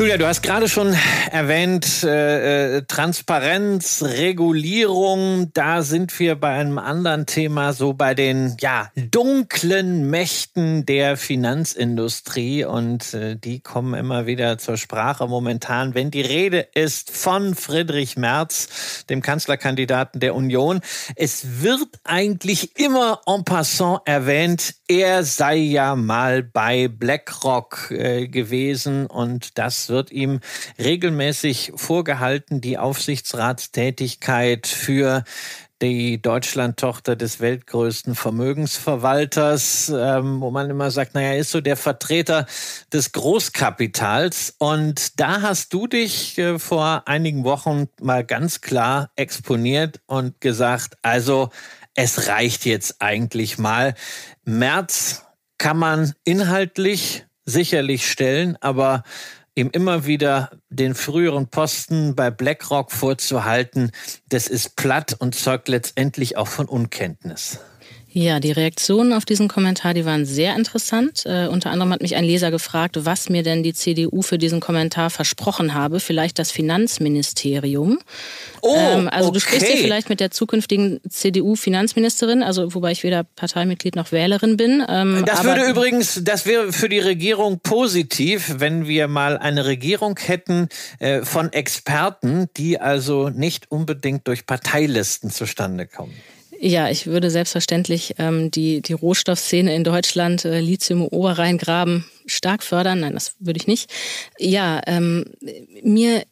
Julia, du hast gerade schon erwähnt, äh, äh, Transparenz, Regulierung, da sind wir bei einem anderen Thema, so bei den ja, dunklen Mächten der Finanzindustrie und äh, die kommen immer wieder zur Sprache momentan, wenn die Rede ist von Friedrich Merz, dem Kanzlerkandidaten der Union. Es wird eigentlich immer en passant erwähnt, er sei ja mal bei BlackRock äh, gewesen und das wird ihm regelmäßig vorgehalten, die Aufsichtsratstätigkeit für die Deutschland-Tochter des weltgrößten Vermögensverwalters, ähm, wo man immer sagt, naja, ist so der Vertreter des Großkapitals. Und da hast du dich äh, vor einigen Wochen mal ganz klar exponiert und gesagt, also es reicht jetzt eigentlich mal. März kann man inhaltlich sicherlich stellen, aber ihm immer wieder den früheren Posten bei BlackRock vorzuhalten, das ist platt und zeugt letztendlich auch von Unkenntnis. Ja, die Reaktionen auf diesen Kommentar, die waren sehr interessant. Äh, unter anderem hat mich ein Leser gefragt, was mir denn die CDU für diesen Kommentar versprochen habe. Vielleicht das Finanzministerium. Oh, ähm, also okay. du sprichst ja vielleicht mit der zukünftigen CDU-Finanzministerin, also wobei ich weder Parteimitglied noch Wählerin bin. Ähm, das würde übrigens, das wäre für die Regierung positiv, wenn wir mal eine Regierung hätten äh, von Experten, die also nicht unbedingt durch Parteilisten zustande kommen. Ja, ich würde selbstverständlich ähm, die, die Rohstoffszene in Deutschland, äh, Lithium, Oberrheingraben, stark fördern. Nein, das würde ich nicht. Ja, ähm, mir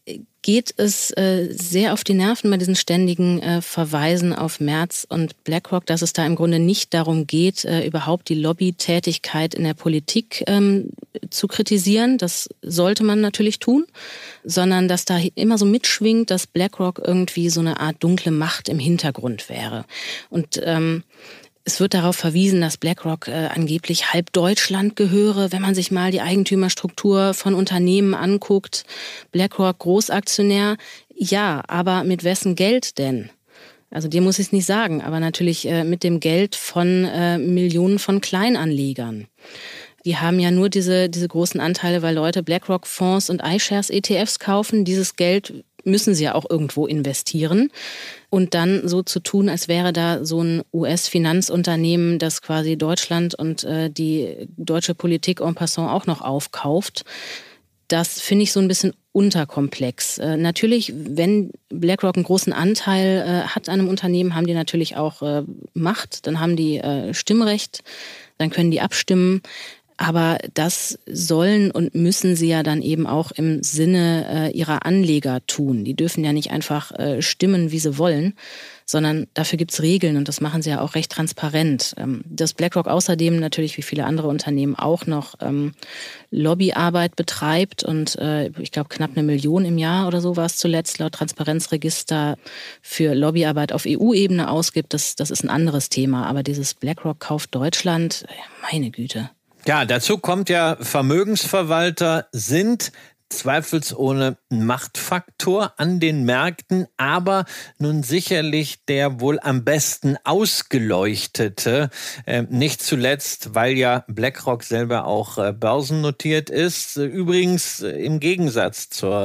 geht es äh, sehr auf die Nerven bei diesen ständigen äh, Verweisen auf Merz und BlackRock, dass es da im Grunde nicht darum geht, äh, überhaupt die Lobbytätigkeit in der Politik ähm, zu kritisieren. Das sollte man natürlich tun, sondern dass da immer so mitschwingt, dass BlackRock irgendwie so eine Art dunkle Macht im Hintergrund wäre. Und ähm, es wird darauf verwiesen, dass BlackRock äh, angeblich halb Deutschland gehöre. Wenn man sich mal die Eigentümerstruktur von Unternehmen anguckt, BlackRock Großaktionär, ja, aber mit wessen Geld denn? Also dir muss ich es nicht sagen, aber natürlich äh, mit dem Geld von äh, Millionen von Kleinanlegern. Die haben ja nur diese, diese großen Anteile, weil Leute BlackRock-Fonds und iShares-ETFs kaufen. Dieses Geld müssen sie ja auch irgendwo investieren. Und dann so zu tun, als wäre da so ein US-Finanzunternehmen, das quasi Deutschland und äh, die deutsche Politik en passant auch noch aufkauft. Das finde ich so ein bisschen unterkomplex. Äh, natürlich, wenn BlackRock einen großen Anteil äh, hat an einem Unternehmen, haben die natürlich auch äh, Macht, dann haben die äh, Stimmrecht, dann können die abstimmen. Aber das sollen und müssen sie ja dann eben auch im Sinne äh, ihrer Anleger tun. Die dürfen ja nicht einfach äh, stimmen, wie sie wollen, sondern dafür gibt's Regeln und das machen sie ja auch recht transparent. Ähm, dass BlackRock außerdem natürlich wie viele andere Unternehmen auch noch ähm, Lobbyarbeit betreibt und äh, ich glaube knapp eine Million im Jahr oder so war es zuletzt laut Transparenzregister für Lobbyarbeit auf EU-Ebene ausgibt, das, das ist ein anderes Thema. Aber dieses BlackRock kauft Deutschland, äh, meine Güte. Ja, dazu kommt ja, Vermögensverwalter sind zweifelsohne Machtfaktor an den Märkten, aber nun sicherlich der wohl am besten ausgeleuchtete, ähm, nicht zuletzt, weil ja BlackRock selber auch äh, börsennotiert ist. Äh, übrigens äh, im Gegensatz zur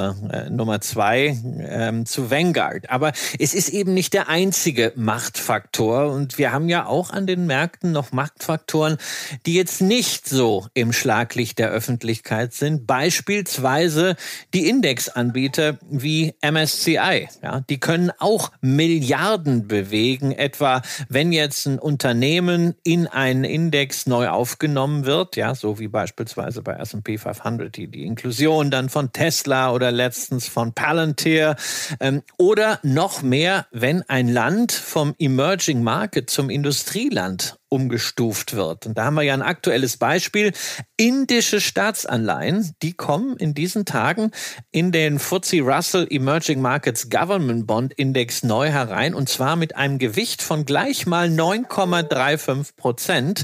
Nummer zwei ähm, zu Vanguard. Aber es ist eben nicht der einzige Machtfaktor und wir haben ja auch an den Märkten noch Machtfaktoren, die jetzt nicht so im Schlaglicht der Öffentlichkeit sind. Beispielsweise Weise die Indexanbieter wie MSCI. Ja, die können auch Milliarden bewegen, etwa wenn jetzt ein Unternehmen in einen Index neu aufgenommen wird, ja, so wie beispielsweise bei S&P 500 die, die Inklusion dann von Tesla oder letztens von Palantir ähm, oder noch mehr, wenn ein Land vom Emerging Market zum Industrieland umgestuft wird. Und da haben wir ja ein aktuelles Beispiel. Indische Staatsanleihen, die kommen in diesen Tagen in den FTSE Russell Emerging Markets Government Bond Index neu herein und zwar mit einem Gewicht von gleich mal 9,35 Prozent.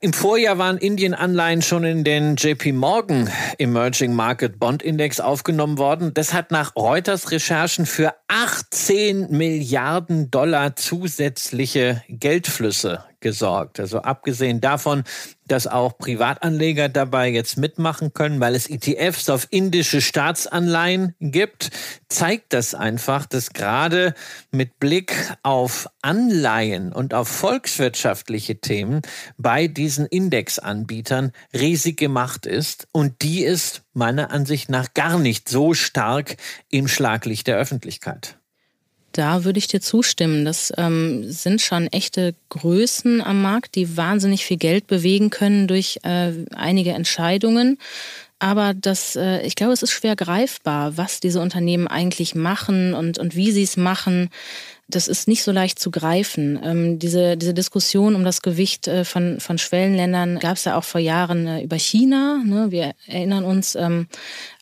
Im Vorjahr waren Indien-Anleihen schon in den JP Morgan Emerging Market Bond Index aufgenommen worden. Das hat nach Reuters Recherchen für 18 Milliarden Dollar zusätzliche Geldflüsse gesorgt. Also abgesehen davon, dass auch Privatanleger dabei jetzt mitmachen können, weil es ETFs auf indische Staatsanleihen gibt, zeigt das einfach, dass gerade mit Blick auf Anleihen und auf volkswirtschaftliche Themen bei diesen Indexanbietern riesige Macht ist und die ist meiner Ansicht nach gar nicht so stark im Schlaglicht der Öffentlichkeit. Da würde ich dir zustimmen. Das ähm, sind schon echte Größen am Markt, die wahnsinnig viel Geld bewegen können durch äh, einige Entscheidungen. Aber das, äh, ich glaube, es ist schwer greifbar, was diese Unternehmen eigentlich machen und, und wie sie es machen. Das ist nicht so leicht zu greifen. Ähm, diese, diese Diskussion um das Gewicht äh, von, von Schwellenländern gab es ja auch vor Jahren äh, über China. Ne? Wir erinnern uns, ähm,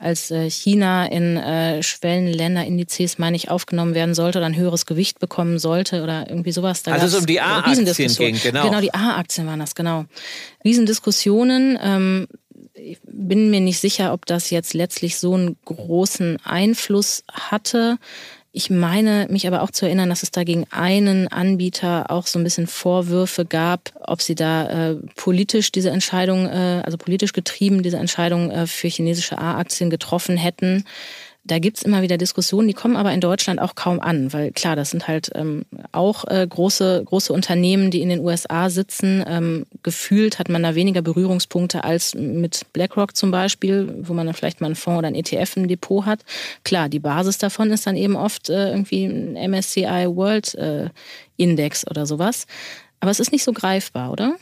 als äh, China in äh, Schwellenländerindizes, meine ich, aufgenommen werden sollte oder ein höheres Gewicht bekommen sollte oder irgendwie sowas. Da also es um die A-Aktien ging, genau. Genau, die A-Aktien waren das, genau. Riesendiskussionen. Ähm, ich bin mir nicht sicher, ob das jetzt letztlich so einen großen Einfluss hatte. Ich meine, mich aber auch zu erinnern, dass es da gegen einen Anbieter auch so ein bisschen Vorwürfe gab, ob sie da äh, politisch diese Entscheidung, äh, also politisch getrieben diese Entscheidung äh, für chinesische A-Aktien getroffen hätten. Da gibt es immer wieder Diskussionen, die kommen aber in Deutschland auch kaum an, weil klar, das sind halt ähm, auch äh, große, große Unternehmen, die in den USA sitzen. Ähm, gefühlt hat man da weniger Berührungspunkte als mit BlackRock zum Beispiel, wo man dann vielleicht mal einen Fonds oder ein ETF im Depot hat. Klar, die Basis davon ist dann eben oft äh, irgendwie ein MSCI World äh, Index oder sowas. Aber es ist nicht so greifbar, oder?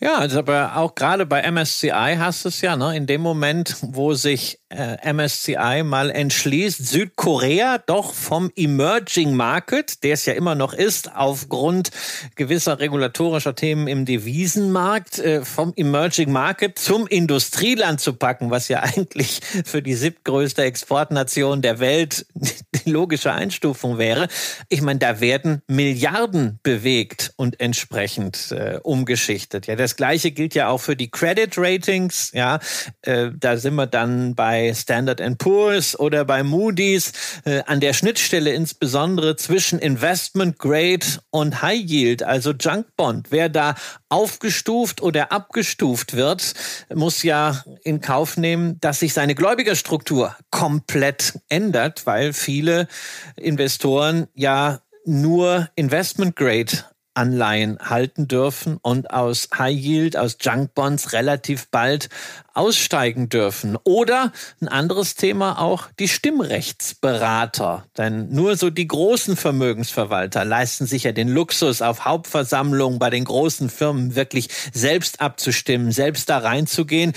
Ja, also aber auch gerade bei MSCI hast es ja, ne, in dem Moment, wo sich äh, MSCI mal entschließt, Südkorea doch vom Emerging Market, der es ja immer noch ist, aufgrund gewisser regulatorischer Themen im Devisenmarkt, äh, vom Emerging Market zum Industrieland zu packen, was ja eigentlich für die siebtgrößte Exportnation der Welt die logische Einstufung wäre. Ich meine, da werden Milliarden bewegt und entsprechend äh, umgeschichtet. Ja, das gleiche gilt ja auch für die Credit Ratings. Ja, äh, da sind wir dann bei bei Standard Poor's oder bei Moody's äh, an der Schnittstelle insbesondere zwischen Investment Grade und High Yield, also Junk Bond. Wer da aufgestuft oder abgestuft wird, muss ja in Kauf nehmen, dass sich seine Gläubigerstruktur komplett ändert, weil viele Investoren ja nur Investment Grade Anleihen halten dürfen und aus High Yield, aus Junk Bonds relativ bald aussteigen dürfen. Oder ein anderes Thema auch die Stimmrechtsberater. Denn nur so die großen Vermögensverwalter leisten sich ja den Luxus, auf Hauptversammlungen bei den großen Firmen wirklich selbst abzustimmen, selbst da reinzugehen.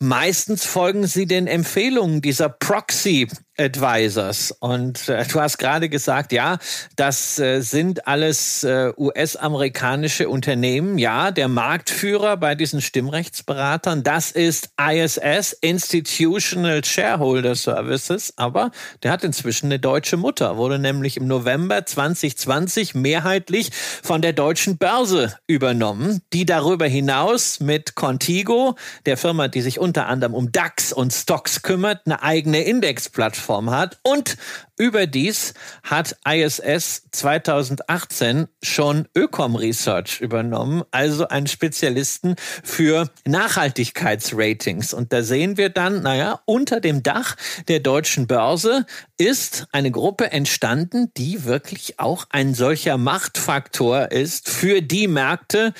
Meistens folgen sie den Empfehlungen dieser Proxy. Advisors. Und äh, du hast gerade gesagt, ja, das äh, sind alles äh, US-amerikanische Unternehmen. Ja, der Marktführer bei diesen Stimmrechtsberatern, das ist ISS, Institutional Shareholder Services, aber der hat inzwischen eine deutsche Mutter, wurde nämlich im November 2020 mehrheitlich von der deutschen Börse übernommen, die darüber hinaus mit Contigo, der Firma, die sich unter anderem um DAX und Stocks kümmert, eine eigene Indexplattform hat und Überdies hat ISS 2018 schon Ökom Research übernommen, also einen Spezialisten für Nachhaltigkeitsratings. Und da sehen wir dann, naja, unter dem Dach der deutschen Börse ist eine Gruppe entstanden, die wirklich auch ein solcher Machtfaktor ist für die Märkte,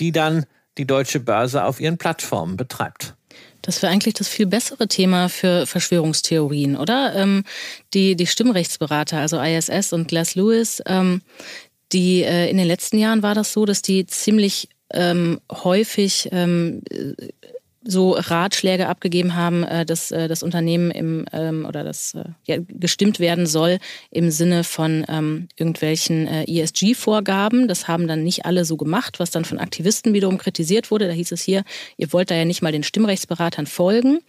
die dann die deutsche Börse auf ihren Plattformen betreibt. Das wäre eigentlich das viel bessere Thema für Verschwörungstheorien, oder? Ähm, die, die Stimmrechtsberater, also ISS und Glass Lewis, ähm, die äh, in den letzten Jahren war das so, dass die ziemlich ähm, häufig ähm, so Ratschläge abgegeben haben, äh, dass äh, das Unternehmen im ähm, oder das äh, ja, gestimmt werden soll im Sinne von ähm, irgendwelchen ESG-Vorgaben. Das haben dann nicht alle so gemacht, was dann von Aktivisten wiederum kritisiert wurde. Da hieß es hier, ihr wollt da ja nicht mal den Stimmrechtsberatern folgen.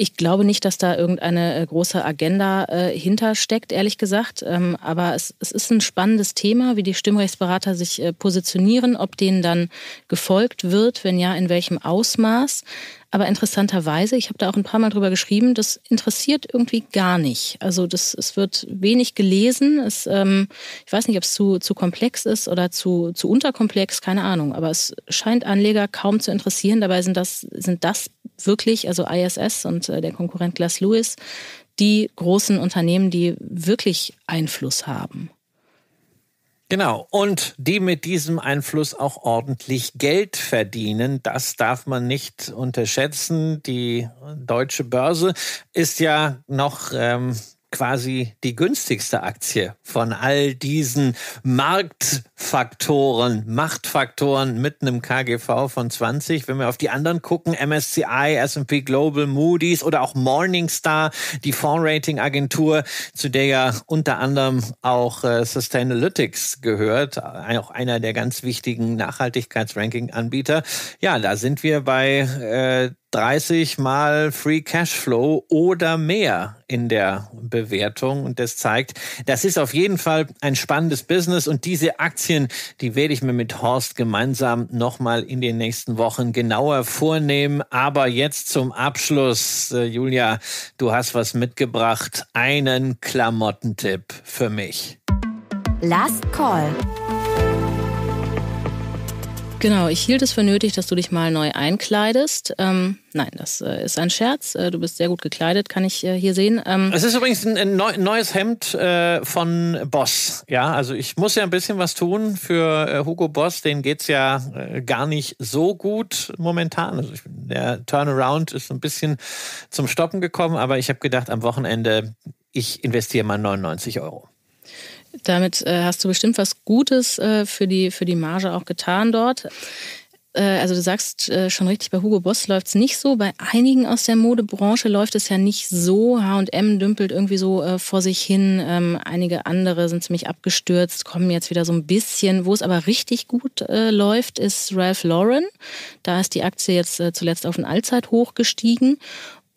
Ich glaube nicht, dass da irgendeine äh, große Agenda äh, hintersteckt, ehrlich gesagt. Ähm, aber es, es, ist ein spannendes Thema, wie die Stimmrechtsberater sich äh, positionieren, ob denen dann gefolgt wird, wenn ja, in welchem Ausmaß. Aber interessanterweise, ich habe da auch ein paar Mal drüber geschrieben, das interessiert irgendwie gar nicht. Also das, es wird wenig gelesen. Es, ähm, ich weiß nicht, ob es zu, zu komplex ist oder zu, zu unterkomplex, keine Ahnung. Aber es scheint Anleger kaum zu interessieren. Dabei sind das, sind das wirklich, also ISS und äh, der Konkurrent Glass Lewis, die großen Unternehmen, die wirklich Einfluss haben. Genau, und die mit diesem Einfluss auch ordentlich Geld verdienen, das darf man nicht unterschätzen. Die deutsche Börse ist ja noch ähm, quasi die günstigste Aktie von all diesen Marktfaktoren, Machtfaktoren mit einem KGV von 20. Wenn wir auf die anderen gucken, MSCI, S&P Global, Moody's oder auch Morningstar, die Fondsrating-Agentur, zu der ja unter anderem auch äh, Sustainalytics gehört, auch einer der ganz wichtigen Nachhaltigkeitsranking-Anbieter. Ja, da sind wir bei äh, 30 mal Free Cashflow oder mehr in der Bewertung. Und das zeigt, das ist auf jeden Fall ein spannendes Business. Und diese Aktien, die werde ich mir mit Horst gemeinsam nochmal in den nächsten Wochen genauer vornehmen. Aber jetzt zum Abschluss, äh, Julia, du hast was mitgebracht. Einen Klamottentipp für mich. Last Call. Genau, ich hielt es für nötig, dass du dich mal neu einkleidest. Ähm, nein, das äh, ist ein Scherz. Äh, du bist sehr gut gekleidet, kann ich äh, hier sehen. Ähm, es ist übrigens ein, ein neu, neues Hemd äh, von Boss. Ja, also ich muss ja ein bisschen was tun für äh, Hugo Boss. Den geht es ja äh, gar nicht so gut momentan. Also ich, der Turnaround ist ein bisschen zum Stoppen gekommen, aber ich habe gedacht, am Wochenende, ich investiere mal 99 Euro. Damit äh, hast du bestimmt was Gutes äh, für, die, für die Marge auch getan dort. Äh, also du sagst äh, schon richtig, bei Hugo Boss läuft es nicht so. Bei einigen aus der Modebranche läuft es ja nicht so. HM dümpelt irgendwie so äh, vor sich hin. Ähm, einige andere sind ziemlich abgestürzt, kommen jetzt wieder so ein bisschen. Wo es aber richtig gut äh, läuft, ist Ralph Lauren. Da ist die Aktie jetzt zuletzt auf ein Allzeithoch gestiegen.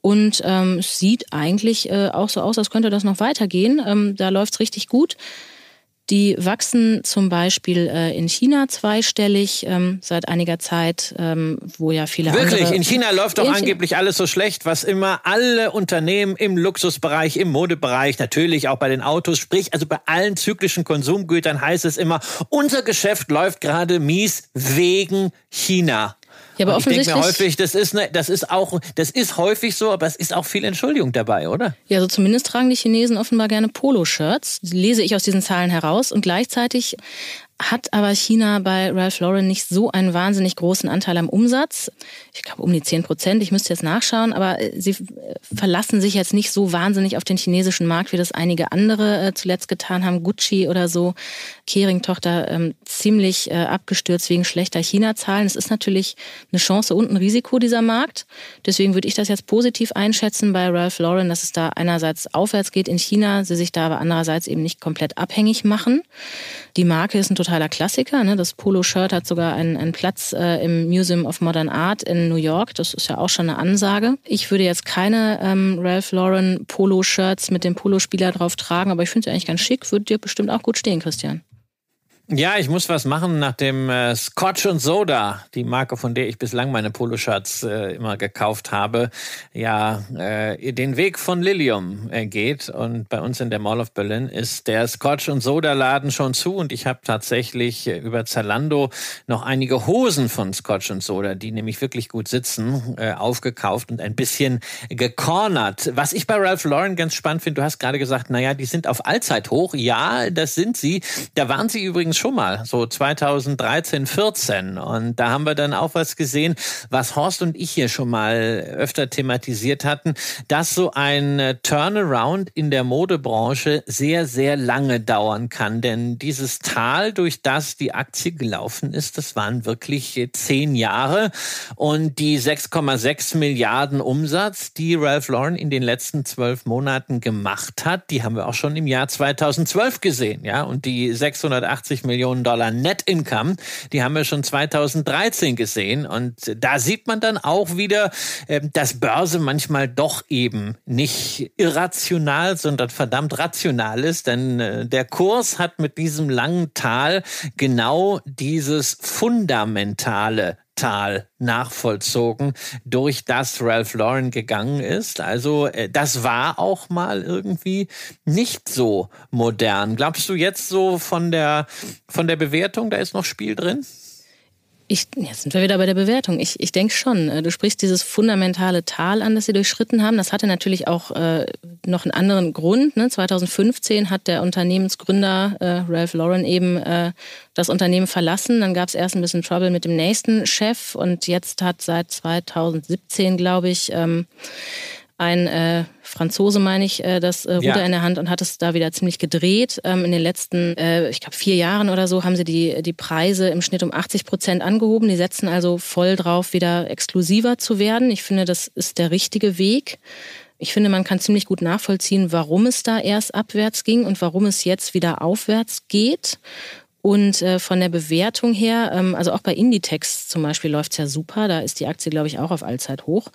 Und ähm, sieht eigentlich äh, auch so aus, als könnte das noch weitergehen. Ähm, da läuft's richtig gut. Die wachsen zum Beispiel äh, in China zweistellig ähm, seit einiger Zeit, ähm, wo ja viele Wirklich, in China läuft doch angeblich alles so schlecht, was immer alle Unternehmen im Luxusbereich, im Modebereich, natürlich auch bei den Autos, sprich also bei allen zyklischen Konsumgütern heißt es immer, unser Geschäft läuft gerade mies wegen China. Ja, aber offensichtlich. Ich mir häufig, das ist, ne, das ist auch, das ist häufig so, aber es ist auch viel Entschuldigung dabei, oder? Ja, so also zumindest tragen die Chinesen offenbar gerne Poloshirts. Lese ich aus diesen Zahlen heraus. Und gleichzeitig hat aber China bei Ralph Lauren nicht so einen wahnsinnig großen Anteil am Umsatz. Ich glaube um die 10 Prozent, ich müsste jetzt nachschauen, aber äh, sie äh, verlassen sich jetzt nicht so wahnsinnig auf den chinesischen Markt, wie das einige andere äh, zuletzt getan haben. Gucci oder so, Kering-Tochter, ähm, ziemlich äh, abgestürzt wegen schlechter China-Zahlen. Es ist natürlich eine Chance und ein Risiko dieser Markt. Deswegen würde ich das jetzt positiv einschätzen bei Ralph Lauren, dass es da einerseits aufwärts geht in China, sie sich da aber andererseits eben nicht komplett abhängig machen. Die Marke ist ein total totaler Klassiker. Ne? Das Polo-Shirt hat sogar einen, einen Platz äh, im Museum of Modern Art in New York. Das ist ja auch schon eine Ansage. Ich würde jetzt keine ähm, Ralph Lauren Polo-Shirts mit dem Polospieler drauf tragen, aber ich finde sie eigentlich ganz schick. Würde dir bestimmt auch gut stehen, Christian. Ja, ich muss was machen nach dem äh, Scotch und Soda, die Marke, von der ich bislang meine Poloshirts äh, immer gekauft habe, ja äh, den Weg von Lilium äh, geht. Und bei uns in der Mall of Berlin ist der Scotch und Soda Laden schon zu. Und ich habe tatsächlich äh, über Zalando noch einige Hosen von Scotch und Soda, die nämlich wirklich gut sitzen, äh, aufgekauft und ein bisschen gecornert. Was ich bei Ralph Lauren ganz spannend finde, du hast gerade gesagt, naja, die sind auf Allzeit hoch. Ja, das sind sie. Da waren sie übrigens schon mal, so 2013, 14. Und da haben wir dann auch was gesehen, was Horst und ich hier schon mal öfter thematisiert hatten, dass so ein äh, Turnaround in der Modebranche sehr, sehr lange dauern kann. Denn dieses Tal, durch das die Aktie gelaufen ist, das waren wirklich zehn Jahre. Und die 6,6 Milliarden Umsatz, die Ralph Lauren in den letzten zwölf Monaten gemacht hat, die haben wir auch schon im Jahr 2012 gesehen. Ja, und die 680 Milliarden Millionen Dollar Net Income. Die haben wir schon 2013 gesehen. Und da sieht man dann auch wieder, ähm, dass Börse manchmal doch eben nicht irrational, sondern verdammt rational ist. Denn äh, der Kurs hat mit diesem langen Tal genau dieses fundamentale digital nachvollzogen, durch das Ralph Lauren gegangen ist. Also äh, das war auch mal irgendwie nicht so modern. Glaubst du jetzt so von der, von der Bewertung, da ist noch Spiel drin? Ich, jetzt sind wir wieder bei der Bewertung. Ich, ich denke schon, äh, du sprichst dieses fundamentale Tal an, das sie durchschritten haben. Das hatte natürlich auch äh, noch einen anderen Grund. Ne? 2015 hat der Unternehmensgründer äh, Ralph Lauren eben äh, das Unternehmen verlassen. Dann gab es erst ein bisschen Trouble mit dem nächsten Chef und jetzt hat seit 2017, glaube ich, ähm, ein äh, Franzose, meine ich, äh, das äh, Ruder ja. in der Hand und hat es da wieder ziemlich gedreht. Ähm, in den letzten, äh, ich glaube, vier Jahren oder so haben sie die, die Preise im Schnitt um 80 Prozent angehoben. Die setzen also voll drauf, wieder exklusiver zu werden. Ich finde, das ist der richtige Weg. Ich finde, man kann ziemlich gut nachvollziehen, warum es da erst abwärts ging und warum es jetzt wieder aufwärts geht. Und äh, von der Bewertung her, ähm, also auch bei Inditex zum Beispiel läuft's ja super. Da ist die Aktie, glaube ich, auch auf Allzeit hoch.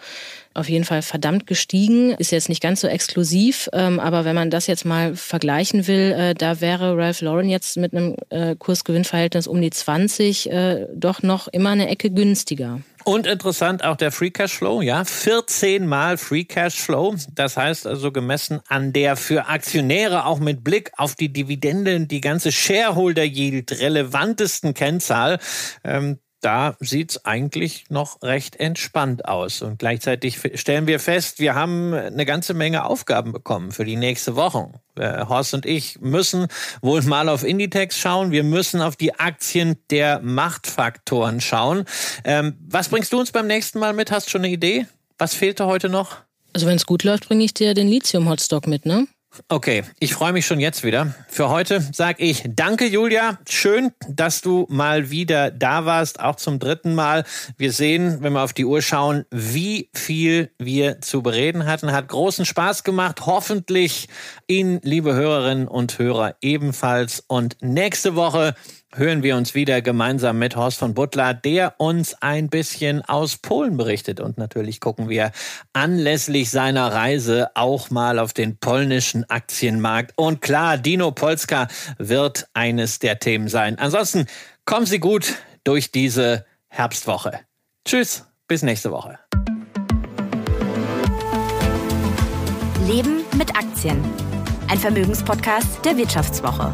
Auf jeden Fall verdammt gestiegen. Ist jetzt nicht ganz so exklusiv, ähm, aber wenn man das jetzt mal vergleichen will, äh, da wäre Ralph Lauren jetzt mit einem äh, Kursgewinnverhältnis um die 20 äh, doch noch immer eine Ecke günstiger. Und interessant auch der Free Cash Flow, ja, 14 Mal Free Cash Flow. Das heißt also gemessen an der für Aktionäre auch mit Blick auf die Dividenden die ganze Shareholder Yield relevantesten Kennzahl. Ähm, da sieht es eigentlich noch recht entspannt aus. Und gleichzeitig stellen wir fest, wir haben eine ganze Menge Aufgaben bekommen für die nächste Woche. Äh, Horst und ich müssen wohl mal auf Inditex schauen. Wir müssen auf die Aktien der Machtfaktoren schauen. Ähm, was bringst du uns beim nächsten Mal mit? Hast du schon eine Idee? Was fehlte heute noch? Also wenn es gut läuft, bringe ich dir den Lithium-Hotstock mit, ne? Okay, ich freue mich schon jetzt wieder. Für heute sage ich danke, Julia. Schön, dass du mal wieder da warst, auch zum dritten Mal. Wir sehen, wenn wir auf die Uhr schauen, wie viel wir zu bereden hatten. Hat großen Spaß gemacht. Hoffentlich Ihnen, liebe Hörerinnen und Hörer, ebenfalls. Und nächste Woche hören wir uns wieder gemeinsam mit Horst von Butler, der uns ein bisschen aus Polen berichtet. Und natürlich gucken wir anlässlich seiner Reise auch mal auf den polnischen Aktienmarkt. Und klar, Dino Polska wird eines der Themen sein. Ansonsten kommen Sie gut durch diese Herbstwoche. Tschüss, bis nächste Woche. Leben mit Aktien. Ein Vermögenspodcast der Wirtschaftswoche.